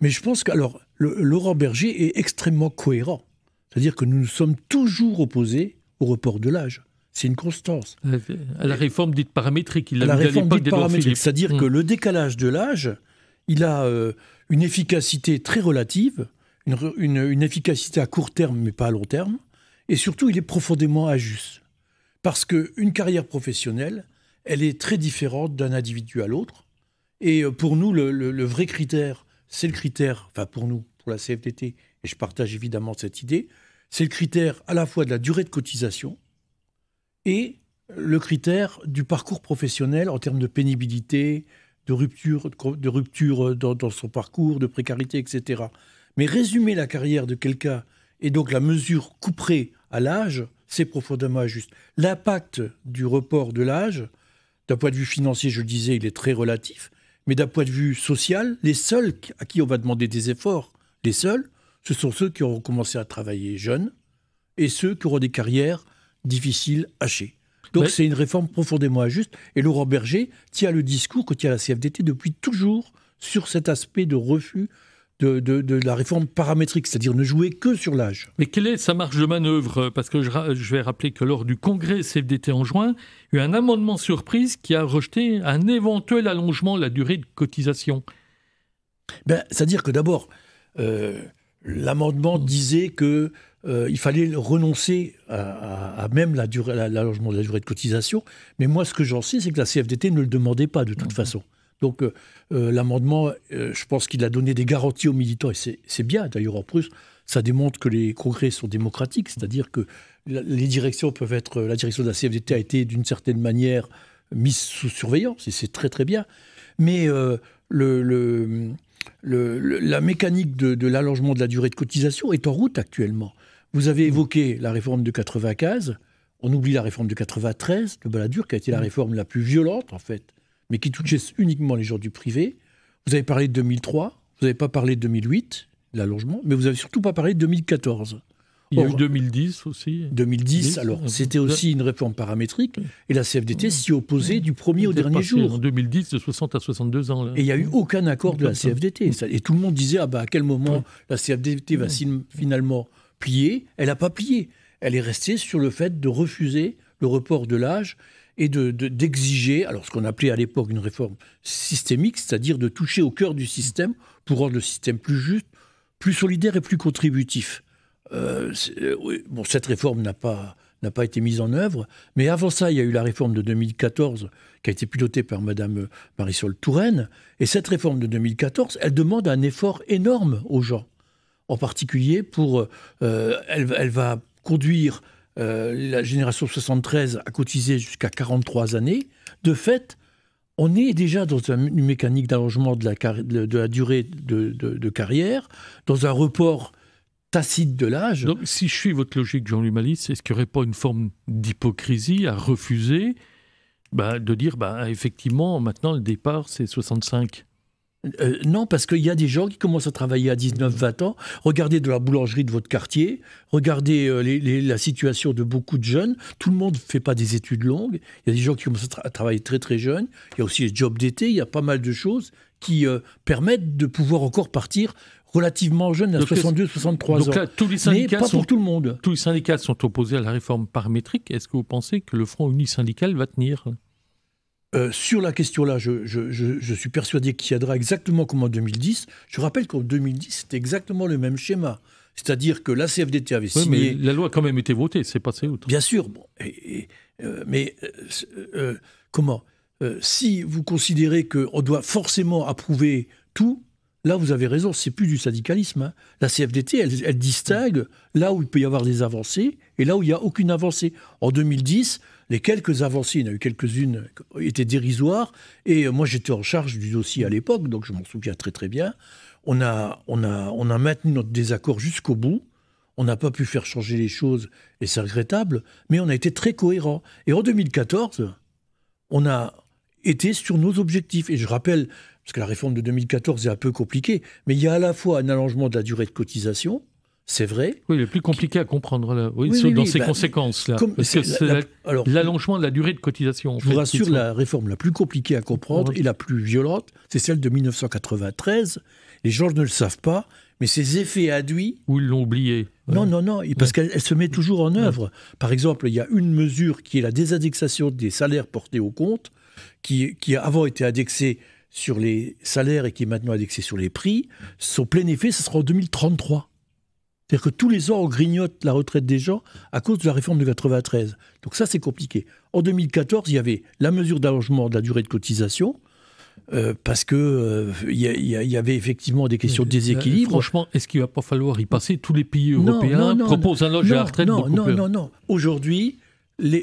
Mais je pense que alors, Laurent Berger est extrêmement cohérent. C'est-à-dire que nous nous sommes toujours opposés au report de l'âge. C'est une constance.
À la réforme dite paramétrique, il a la réforme dite paramétrique, c'est-à-dire mmh. que le
décalage de l'âge, il a euh, une efficacité très relative, une, efficacité à court terme mais pas à long terme, et surtout il est profondément injuste parce que une carrière professionnelle, elle est très différente d'un individu à l'autre. Et euh, pour nous, le, vrai critère, c'est le critère, enfin pour nous, pour la CFDT, et je partage évidemment cette idée, c'est le critère à la fois de la durée de cotisation et le critère du parcours professionnel en termes de pénibilité, de rupture, de rupture euh, dans, son parcours, de précarité, etc. Mais résumer la carrière de quelqu'un et donc la mesure couperée à l'âge, c'est profondément injuste. L'impact du report de l'âge, d'un point de vue financier, je le disais, il est très relatif. Mais d'un point de vue social, les seuls à qui on va demander des efforts, les seuls, ce sont ceux qui auront commencé à travailler jeunes et ceux qui auront des carrières difficiles, hachées. Donc c'est une réforme profondément injuste. Et Laurent Berger tient le discours que tient la CFDT depuis toujours sur cet aspect de refus de, la réforme paramétrique, c'est-à-dire ne jouer que sur l'âge.
Mais quelle est sa marge de manœuvre Parce que je, vais rappeler que lors du congrès CFDT en juin, il y a eu un amendement surprise qui a rejeté un éventuel allongement de la durée de cotisation.
Ben, c'est-à-dire que d'abord, euh, l'amendement disait que euh, il fallait renoncer à, même l'allongement de la durée de cotisation. Mais moi, ce que j'en sais, c'est que la CFDT ne le demandait pas de toute mhm. façon. Donc euh, euh, l'amendement, euh, je pense qu'il a donné des garanties aux militants, et c'est bien d'ailleurs en Prusse, ça démontre que les congrès sont démocratiques, c'est-à-dire que les directions peuvent être, la direction de la CFDT a été d'une certaine manière mise sous surveillance, et c'est très très bien. Mais la mécanique de, l'allongement de la durée de cotisation est en route actuellement. Vous avez évoqué la réforme de 95, on oublie la réforme de 93 de baladur qui a été la mmh. réforme la plus violente, en fait, mais qui touchait uniquement les gens du privé. Vous avez parlé de 2003, vous n'avez pas parlé de 2008, l'allongement, mais vous n'avez surtout pas parlé de 2014. Il y a eu
2010 aussi.
2010, alors c'était aussi une réforme paramétrique, et la CFDT s'y opposait du premier au dernier jour. En
2010, de 60 à 62 ans. Là. Et il n'y a eu
aucun accord de la CFDT. Et tout le monde disait, ah bah à quel moment la CFDT va finalement plier Elle n'a pas plié. Elle est restée sur le fait de refuser le report de l'âge et d'exiger, de, alors ce qu'on appelait à l'époque une réforme systémique, c'est-à-dire de toucher au cœur du système pour rendre le système plus juste, plus solidaire et plus contributif. Euh, euh, bon, cette réforme n'a pas, n'a pas été mise en œuvre, mais avant ça, il y a eu la réforme de 2014 qui a été pilotée par Madame euh, Marisol Touraine, et cette réforme de 2014, elle demande un effort énorme aux gens, en particulier pour, elle, elle va conduire euh, la génération 73 a cotisé jusqu'à 43 années. De fait, on est déjà dans une mécanique d'allongement de la, durée de,
carrière, dans un report tacite de l'âge. Donc, si je suis votre logique, Jean-Louis Malice, est-ce qu'il n'y aurait pas une forme d'hypocrisie à refuser bah, de dire, bah, effectivement, maintenant, le départ, c'est 65 euh, non, parce qu'il y a des gens qui commencent à
travailler à 19-20 ans. Regardez de la boulangerie de votre quartier, regardez euh, la situation de beaucoup de jeunes. Tout le monde ne fait pas des études longues. Il y a des gens qui commencent à, travailler très très jeunes. Il y a aussi les jobs d'été, il y a pas mal de choses qui euh, permettent de pouvoir encore partir relativement jeune, à 62-63 ans. là, tous les syndicats pas sont, pour tout
le monde. Tous les syndicats sont opposés à la réforme paramétrique. Est-ce que vous pensez que le front syndical va tenir euh,
sur la question-là, je, suis persuadé qu'il y aura exactement comme en 2010. Je rappelle qu'en 2010, c'était exactement le même schéma. C'est-à-dire que la CFDT avait oui, mais
la loi a quand même été votée, c'est passé outre. Bien sûr,
bon, euh, mais euh, comment Si vous considérez qu'on doit forcément approuver tout, Là, vous avez raison, c'est plus du syndicalisme. Hein. La CFDT, elle, distingue là où il peut y avoir des avancées et là où il n'y a aucune avancée. En 2010, les quelques avancées, il y en a eu quelques-unes, étaient dérisoires. Et moi, j'étais en charge du dossier à l'époque, donc je m'en souviens très très bien. On a, on a, on a maintenu notre désaccord jusqu'au bout. On n'a pas pu faire changer les choses, et c'est regrettable, mais on a été très cohérent. Et en 2014, on a été sur nos objectifs. Et je rappelle parce que la réforme de 2014 est un peu compliquée, mais il y a à la fois un allongement de la durée de cotisation, c'est vrai. Oui, le plus compliqué à comprendre là. Oui, dans ses bah, conséquences là.
l'allongement de la durée de cotisation. Je fait, vous rassure, la
réforme la plus compliquée à comprendre et la plus violente, c'est celle de 1993. Les gens ne le savent pas, mais ses effets induits. Ou ils l'ont oublié. Non, non, non, parce qu'elle se met toujours en œuvre. Par exemple, il y a une mesure qui est la désindexation des salaires portés au compte, qui, qui a avant été indexée sur les salaires et qui est maintenant indexé sur les prix, son plein effet, ce sera en 2033. C'est-à-dire que tous les ans, on grignote la retraite des gens à cause de la réforme de 93. Donc ça, c'est compliqué. En 2014, il y avait la mesure d'allongement de la durée de cotisation, euh, parce que euh, il y, avait effectivement des questions de euh, déséquilibre. Franchement, est-ce qu'il va pas falloir y passer Tous les pays européens proposent un logement à la retraite. Non, non, non, non. Aujourd'hui,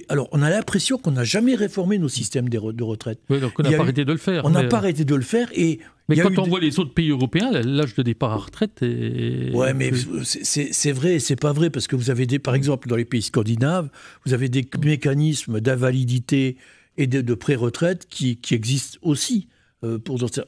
alors, on a l'impression qu'on n'a jamais réformé nos systèmes de, retraite.
Oui, donc on n'a pas arrêté de le faire. On n'a pas
arrêté de le faire. Et mais quand on voit
les autres pays européens, l'âge de départ à
retraite est. Ouais, mais c'est vrai et c'est pas vrai, parce que vous avez, des, par exemple, dans les pays scandinaves, vous avez des mécanismes d'invalidité et de, pré-retraite qui, existent aussi. Euh,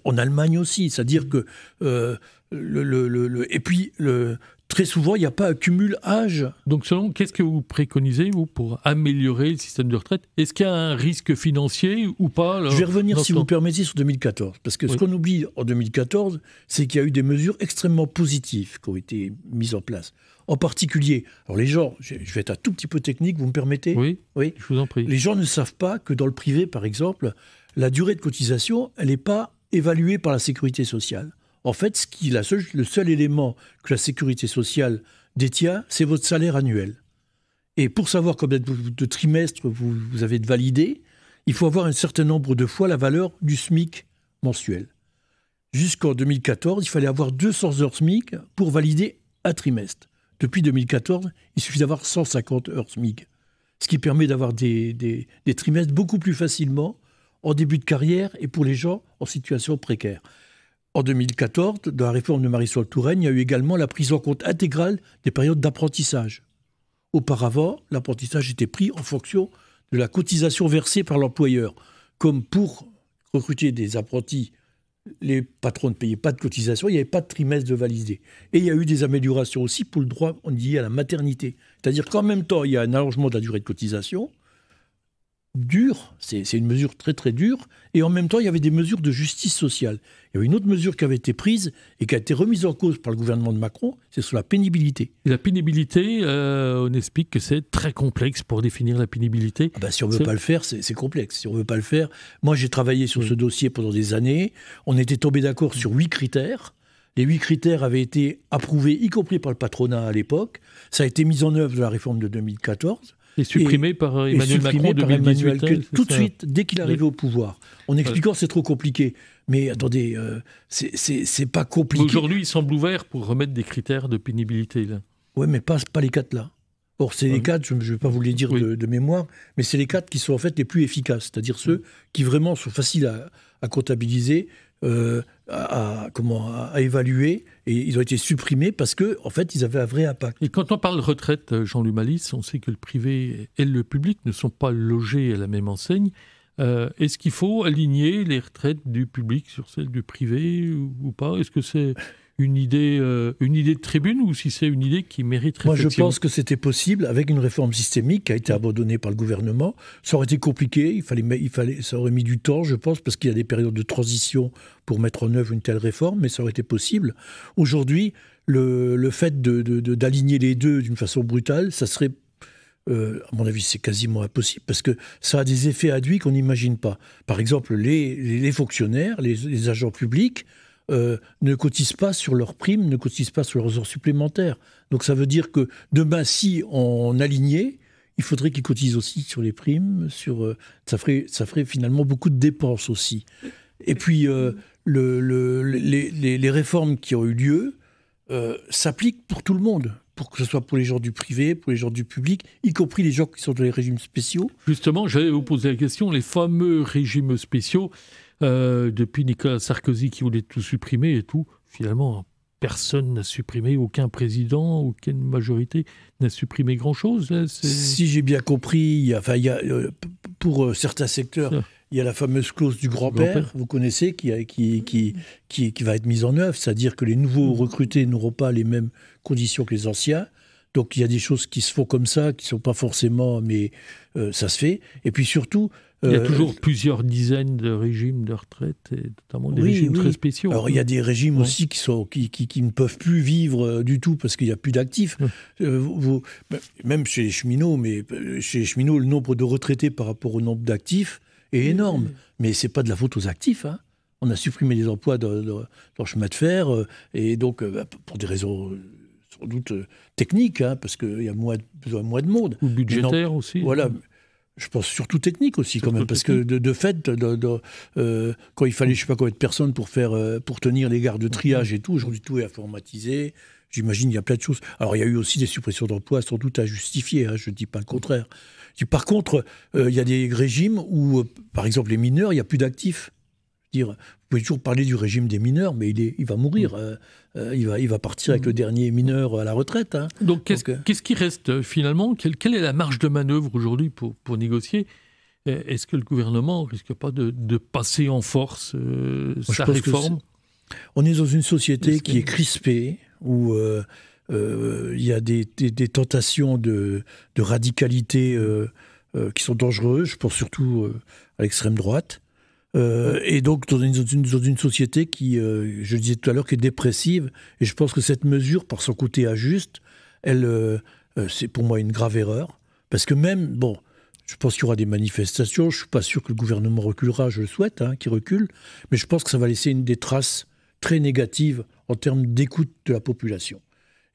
en Allemagne aussi, c'est-à-dire que euh,
le, et puis le, très souvent, il n'y a pas un cumul âge. Donc, selon, qu'est-ce que vous préconisez, vous, pour améliorer le système de retraite Est-ce qu'il y a un risque financier ou pas Je vais revenir, si vous vous
permettez, sur 2014. Parce que ce qu'on oublie en 2014, c'est qu'il y a eu des mesures extrêmement positives qui ont été mises en place. En particulier, alors les gens, je vais être un tout petit peu technique, vous me permettez Oui, oui. je vous en prie. Les gens ne savent pas que dans le privé, par exemple, la durée de cotisation, elle n'est pas évaluée par la sécurité sociale. En fait, ce qui, la le seul élément que la sécurité sociale détient, c'est votre salaire annuel. Et pour savoir combien de trimestres vous, vous, avez validé, il faut avoir un certain nombre de fois la valeur du SMIC mensuel. Jusqu'en 2014, il fallait avoir 200 heures SMIC pour valider un trimestre. Depuis 2014, il suffit d'avoir 150 heures SMIC, ce qui permet d'avoir des trimestres beaucoup plus facilement en début de carrière et pour les gens en situation précaire. En 2014, dans la réforme de Marisol Touraine, il y a eu également la prise en compte intégrale des périodes d'apprentissage. Auparavant, l'apprentissage était pris en fonction de la cotisation versée par l'employeur. Comme pour recruter des apprentis, les patrons ne payaient pas de cotisation, il n'y avait pas de trimestre de validé. Et il y a eu des améliorations aussi pour le droit lié à la maternité. C'est-à-dire qu'en même temps, il y a un allongement de la durée de cotisation, dur, c'est une mesure très très dure, et en même temps il y avait des mesures de justice sociale. Il y avait une autre mesure qui avait été prise et qui a été remise en cause par le gouvernement de Macron, c'est sur la pénibilité.
la pénibilité, euh, on explique que c'est très complexe pour définir la pénibilité. Ah ben, si on ne veut pas le faire, c'est complexe. Si on veut pas le faire, moi j'ai travaillé
sur mm. ce dossier pendant des années, on était tombé d'accord sur huit critères. Les huit critères avaient été approuvés, y compris par le patronat à l'époque. Ça a été mis en œuvre de la réforme de 2014. Et supprimé par Emmanuel hein, Macron par tout de suite, dès qu'il arrivait au pouvoir, en expliquant c'est trop compliqué. Mais attendez, euh, c'est pas compliqué. Aujourd'hui, il semble ouvert pour remettre des critères de pénibilité. Oui, mais pas, pas les quatre là. Or, c'est les quatre, je ne vais pas vous les dire de, mémoire, mais c'est les quatre qui sont en fait les plus efficaces, c'est-à-dire ceux qui vraiment sont faciles à, à comptabiliser, euh, à, comment, à évaluer et ils
ont été supprimés parce que en fait ils avaient un vrai impact. Et quand on parle retraite, euh, Jean Malice, on sait que le privé et le public ne sont pas logés à la même enseigne. Euh, est-ce qu'il faut aligner les retraites du public sur celles du privé ou pas Est-ce que c'est une idée, euh, une idée de tribune ou si c'est une idée qui mérite réflexion Moi, je pense
que c'était possible avec une réforme systémique qui a été abandonnée par le gouvernement. Ça aurait été compliqué, il fallait, il fallait, ça aurait mis du temps, je pense, parce qu'il y a des périodes de transition pour mettre en œuvre une telle réforme, mais ça aurait été possible. Aujourd'hui, le, le, fait d'aligner de, les deux d'une façon brutale, ça serait euh, à mon avis, c'est quasiment impossible parce que ça a des effets induits qu'on n'imagine pas. Par exemple, les, les, fonctionnaires, les, agents publics euh, ne cotisent pas sur leurs primes, ne cotisent pas sur leurs heures supplémentaires. Donc ça veut dire que demain, si on alignait, il faudrait qu'ils cotisent aussi sur les primes, sur euh, ça ferait ça ferait finalement beaucoup de dépenses aussi. Et puis euh, les, réformes qui ont eu lieu s'appliquent pour tout le monde pour que ce soit pour les gens du privé, pour les gens du public, y compris les gens qui sont dans les régimes spéciaux.
Justement, j'allais vous poser la question, les fameux régimes spéciaux, euh, depuis Nicolas Sarkozy qui voulait tout supprimer et tout, finalement, personne n'a supprimé, aucun président, aucune majorité n'a supprimé grand-chose. Si
j'ai bien compris, enfin, y a, euh, pour euh, certains secteurs, il y a la fameuse clause du grand-père, vous connaissez, qui, qui, qui, qui, qui va être mise en œuvre, c'est-à-dire que les nouveaux recrutés n'auront pas les mêmes conditions que les anciens. Donc il y a des choses qui se font comme ça, qui ne sont pas forcément, mais ça se fait. Et puis surtout, il y a euh, toujours
plusieurs dizaines de régimes de retraite, et notamment des régimes très spéciaux. Alors il y a des régimes aussi
qui, sont, qui, ne peuvent plus vivre euh, du tout parce qu'il n'y a plus d'actifs. Euh, ben, même chez les cheminots, mais chez cheminots, le nombre de retraités par rapport au nombre d'actifs est énorme. Mais c'est pas de la faute aux actifs. Hein. On a supprimé les emplois dans, le chemin de fer, et donc bah, pour des raisons sans doute techniques, hein, parce qu'il y a moins, besoin de moins de monde. Ou budgétaire aussi. Voilà. Hein je pense surtout technique aussi quand même, parce que de, de fait, euh, quand il fallait je sais pas combien de personnes pour faire, euh, pour tenir les gardes de triage et tout, aujourd'hui tout est informatisé. J'imagine il y a plein de choses. Alors il y a eu aussi des suppressions d'emplois, sans doute à justifier. Hein, je ne dis pas le contraire. par contre, euh, il y a des régimes où, par exemple, les mineurs, il n'y a plus d'actifs vous pouvez toujours parler du régime des mineurs, mais il, il va mourir. Mm. Euh, euh, il, va, il va partir avec mm. le dernier mineur à la retraite. Hein.
Donc, euh, qu'est-ce qui reste finalement quelle, est la marge de manœuvre aujourd'hui pour, négocier Est-ce que le gouvernement risque pas de, passer en force sa réforme
On est dans une société qui est crispée, où il y a des, tentations de, de radicalité qui sont dangereuses, je pense surtout à l'extrême droite. Euh, et donc dans une, société qui, euh, je disais tout à l'heure, qui est dépressive. Et je pense que cette mesure, par son côté injuste, elle, euh, c'est pour moi une grave erreur. Parce que même, bon, je pense qu'il y aura des manifestations. Je ne suis pas sûr que le gouvernement reculera, je le souhaite, hein, qu'il recule. Mais je pense que ça va laisser une des traces très négatives en termes d'écoute de la population.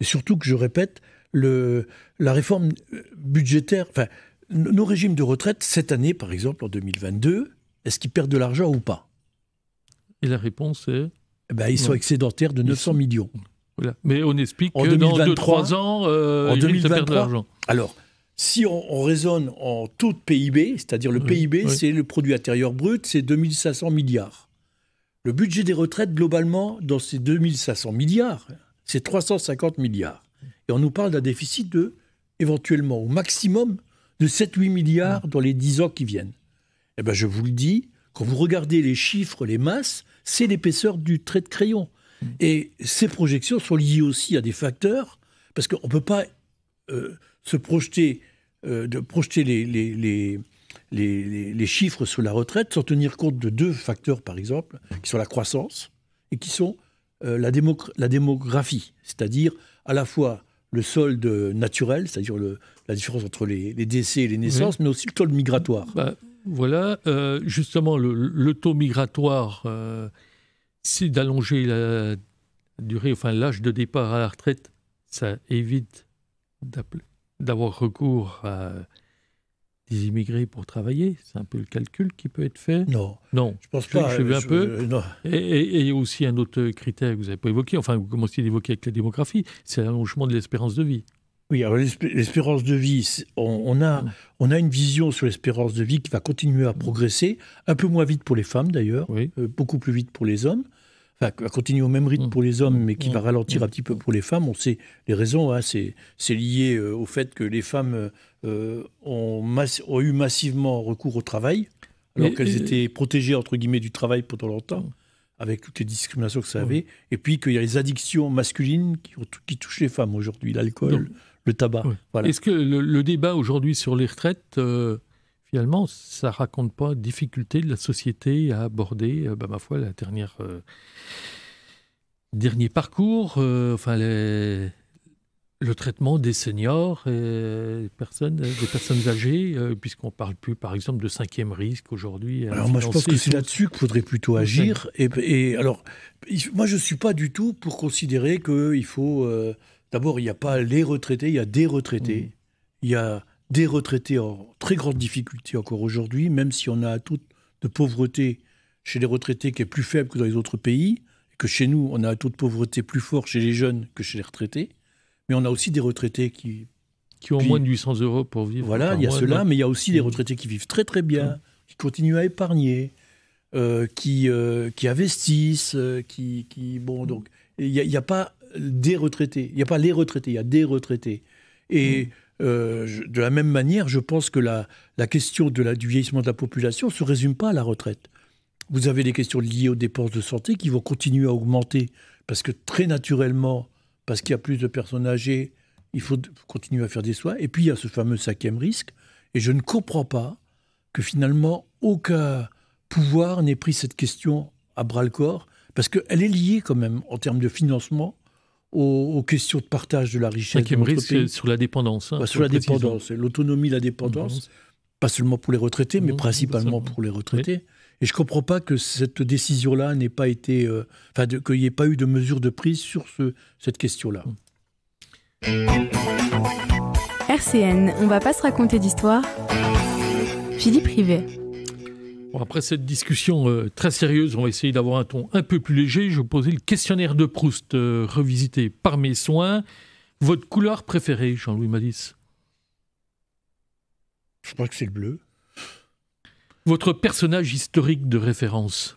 Et surtout que, je répète, la réforme budgétaire, enfin, nos régimes de retraite, cette année, par exemple, en 2022, est-ce qu'ils perdent de l'argent ou pas
Et la réponse est eh ben, Ils sont
excédentaires de 900 millions.
Mais on explique en que 2023, dans 2 ans, euh, ils de l'argent. Alors, si
on, raisonne en taux de PIB, c'est-à-dire le PIB, c'est le produit intérieur brut, c'est 2500 milliards. Le budget des retraites, globalement, dans ces 2500 milliards, c'est 350 milliards. Et on nous parle d'un déficit de, éventuellement, au maximum, de 7-8 milliards mmh. dans les 10 ans qui viennent. Eh bien, je vous le dis, quand vous regardez les chiffres, les masses, c'est l'épaisseur du trait de crayon. Mm. Et ces projections sont liées aussi à des facteurs, parce qu'on ne peut pas euh, se projeter, euh, de projeter les, les, les, les, chiffres sur la retraite sans tenir compte de deux facteurs, par exemple, qui sont la croissance et qui sont euh, la, la démographie, c'est-à-dire à la fois le solde naturel, c'est-à-dire la différence entre les, décès et les naissances, mais aussi le solde migratoire. Bah,
voilà, euh, justement, le, taux migratoire, c'est euh, d'allonger la durée, enfin l'âge de départ à la retraite, ça évite d'avoir recours à des immigrés pour travailler. C'est un peu le calcul qui peut être fait. Non. Non. Je pense pas. Je, je un peu. Et, aussi un autre critère que vous n'avez pas évoqué, enfin, vous commencez d'évoquer avec la démographie, c'est l'allongement de l'espérance de vie. Oui, alors l'espérance de vie, on,
a, mm. on a une vision sur l'espérance de vie qui va continuer à progresser, un peu moins vite pour les femmes d'ailleurs, euh, beaucoup plus vite pour les hommes. Enfin, va continuer au même rythme mm. pour les hommes, mais qui mm. va ralentir un petit peu pour les femmes. On sait les raisons. Hein, c'est, lié euh, au fait que les femmes euh, ont, eu massivement recours au travail, alors qu'elles étaient protégées, entre guillemets, du travail pendant longtemps avec toutes les discriminations que ça avait, et puis qu'il y a les addictions masculines qui, qui touchent les femmes aujourd'hui, l'alcool, le tabac. Est-ce
que le, débat aujourd'hui sur les retraites, euh, finalement, ça raconte pas la difficulté de la société à aborder, euh, bah, ma foi, la dernière euh, dernier parcours, enfin le traitement des seniors, et des personnes, des personnes âgées, puisqu'on parle plus, par exemple, de cinquième risque aujourd'hui. Alors moi, je pense que c'est là-dessus
qu'il faudrait plutôt agir. Et, alors, moi, je suis pas du tout pour considérer qu'il faut D'abord, il n'y a pas les retraités, il y a des retraités. Mm. Il y a des retraités en très grande difficulté encore aujourd'hui, même si on a un taux de pauvreté chez les retraités qui est plus faible que dans les autres pays, et que chez nous, on a un taux de pauvreté plus fort chez les jeunes que chez les retraités. Mais on a aussi des retraités qui... Qui ont moins de 800 euros pour vivre. Voilà, il y a cela, mais il y a aussi des mm. retraités qui vivent très très bien, mm. qui continuent à épargner, euh, qui, euh, qui investissent, euh, qui, qui... Bon, donc, il n'y a, pas des retraités. Il n'y a pas les retraités, il y a des retraités. Et mm. euh, de la même manière, je pense que la, question de la, du vieillissement de la population ne se résume pas à la retraite. Vous avez des questions liées aux dépenses de santé qui vont continuer à augmenter parce que très naturellement, parce qu'il y a plus de personnes âgées, il faut continuer à faire des soins. Et puis il y a ce fameux cinquième risque. Et je ne comprends pas que finalement aucun pouvoir n'ait pris cette question à bras le corps parce qu'elle est liée quand même en termes de financement aux, questions de partage de la richesse. Cinquième sur
la dépendance. Hein, bah, sur la dépendance,
l'autonomie, la dépendance, pas seulement pour les retraités, mais principalement pour les retraités. Et je ne comprends pas que cette décision-là n'ait pas été. Euh, enfin, qu'il n'y ait pas eu de mesure de prise sur cette
question-là. Hmm. RCN, on va pas se raconter d'histoire. Philippe Rivet après cette discussion euh, très sérieuse, on va essayer d'avoir un ton un peu plus léger. Je vais poser le questionnaire de Proust, euh, revisité par mes soins. Votre couleur préférée, Jean-Louis Madis. Je crois que c'est le bleu. Votre personnage historique de référence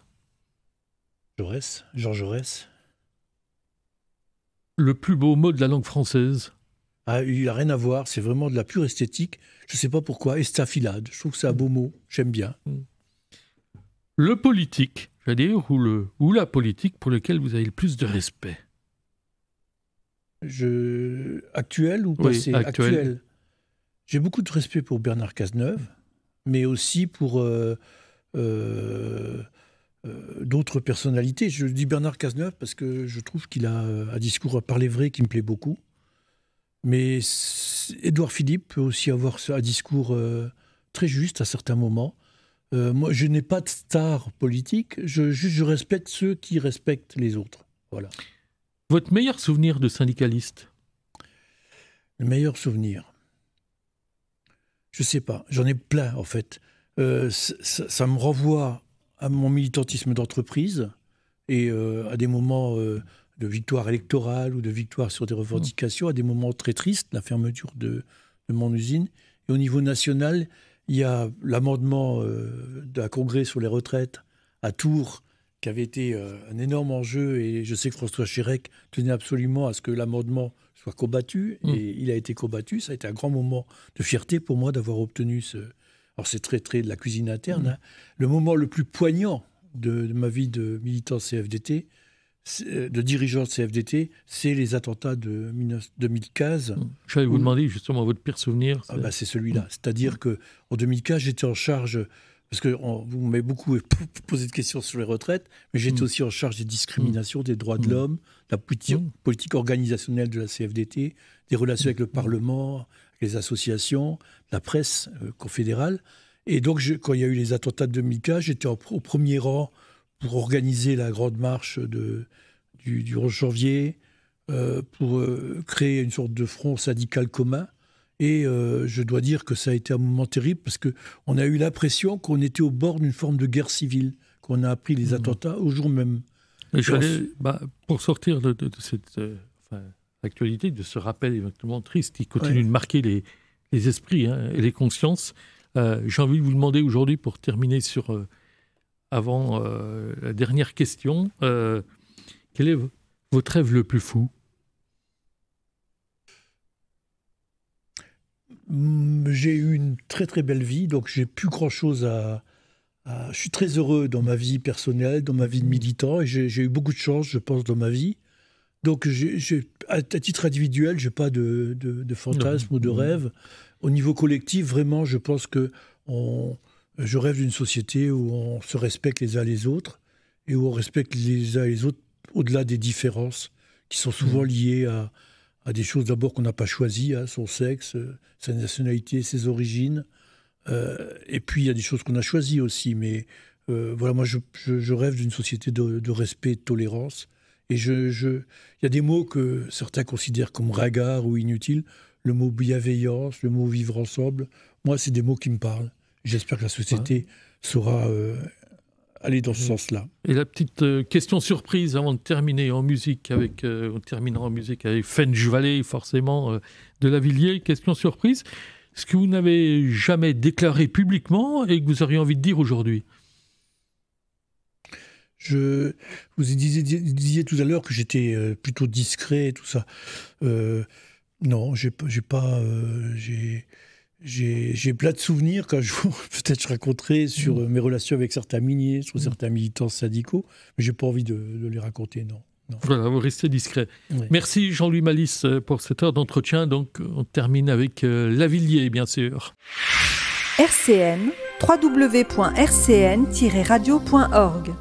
Jaurès, Jean Jaurès. Le plus beau mot de la langue française ah, il n'a rien à voir, c'est vraiment de la pure esthétique. Je ne sais pas pourquoi, estafilade. Je trouve que c'est un beau mot, j'aime bien. Hmm
le politique, je dire, ou, la politique pour lequel vous avez le plus de respect
Actuel ou passé Actuel. J'ai beaucoup de respect pour Bernard Cazeneuve, mais aussi pour euh, euh, euh, d'autres personnalités. Je dis Bernard Cazeneuve parce que je trouve qu'il a un discours à parler vrai qui me plaît beaucoup. Mais Édouard Philippe peut aussi avoir un discours très juste à certains moments. Euh, moi, je n'ai pas de star politique. Je, je respecte ceux qui respectent les autres. Voilà. Votre meilleur souvenir de syndicaliste Le meilleur souvenir Je ne sais pas. J'en ai plein, en fait. Euh, ça, me renvoie à mon militantisme d'entreprise et euh, à des moments de victoire électorale ou de victoire sur des revendications, à des moments très tristes, la fermeture de mon usine. Et au niveau national, il y a l'amendement euh, d'un congrès sur les retraites à Tours qui avait été euh, un énorme enjeu et je sais que François Chirec tenait absolument à ce que l'amendement soit combattu mmh. et il a été combattu. Ça a été un grand moment de fierté pour moi d'avoir obtenu ce. Alors c'est très très de la cuisine interne. Mmh. Hein. Le moment le plus poignant de ma vie de militant CFDT, euh, de dirigeants de CFDT, c'est les attentats de 2015. Hmm. Je vais vous
demander justement votre pire souvenir. Ah bah, c'est celui-là. Hmm.
C'est-à-dire que en 2015, j'étais en charge, parce que on, vous m'avez beaucoup <laughs> posé de questions sur les retraites, mais j'étais hmm. aussi en charge des discriminations, des droits de l'homme, la politique organisationnelle de la CFDT, des relations avec le Parlement, les associations, la presse euh, confédérale. Et donc, quand il y a eu les attentats de 2015, j'étais au premier rang pour organiser la grande marche de, du, du 11 janvier, euh, pour euh, créer une sorte de front syndical commun. Et euh, je dois dire que ça a été un moment terrible parce qu'on a eu l'impression qu'on était au bord d'une forme de guerre civile, qu'on a appris les mmh. attentats au jour même.
Bah, pour sortir de, de cette actualité, de ce rappel éventuellement triste qui continue de marquer les, les esprits hein, et les consciences, j'ai envie de vous demander aujourd'hui, pour terminer sur avant euh, la dernière question. Euh, quel est votre rêve le plus fou
hum, J'ai eu une très très belle vie, donc j'ai plus grand chose à, Je suis très heureux dans ma vie personnelle, dans ma vie de militant, et j'ai eu beaucoup de chance, je pense, dans ma vie. Donc, à, titre individuel, je n'ai pas de, de, fantasme ou de rêve. Au niveau collectif, vraiment, je pense que on, je rêve d'une société où on se respecte les uns les autres et où on respecte les uns les autres au-delà des différences qui sont souvent mmh. liées à, des choses d'abord qu'on n'a pas choisies, hein, son sexe, sa nationalité, ses origines. Euh, et puis il y a des choses qu'on a choisies aussi. Mais euh, voilà, moi je, rêve d'une société de, respect et de tolérance. Et je, il y a des mots que certains considèrent comme ragards ou inutiles. Le mot bienveillance, le mot vivre ensemble. Moi, c'est des mots qui me parlent. J'espère que la société saura euh, aller dans ce mm. sens-là.
Et la petite euh, question surprise avant de terminer en musique avec, euh, on terminera en musique avec Fenge Valley, forcément, de la Villiers. Question surprise. Ce que vous n'avez jamais déclaré publiquement et que vous auriez envie de dire aujourd'hui
je vous disais, tout à l'heure que j'étais plutôt discret et tout ça. non, j'ai pas, j'ai plein de souvenirs qu'un jour, <laughs> peut-être je raconterai sur mm. euh, mes relations avec certains miniers, sur mm. certains militants syndicaux, mais j'ai pas envie de, les raconter, non.
Voilà, vous restez discret. Merci Jean-Louis Malice euh, pour cette heure d'entretien. Donc, on termine avec euh, Lavillier, bien sûr. RCN, www.rcn-radio.org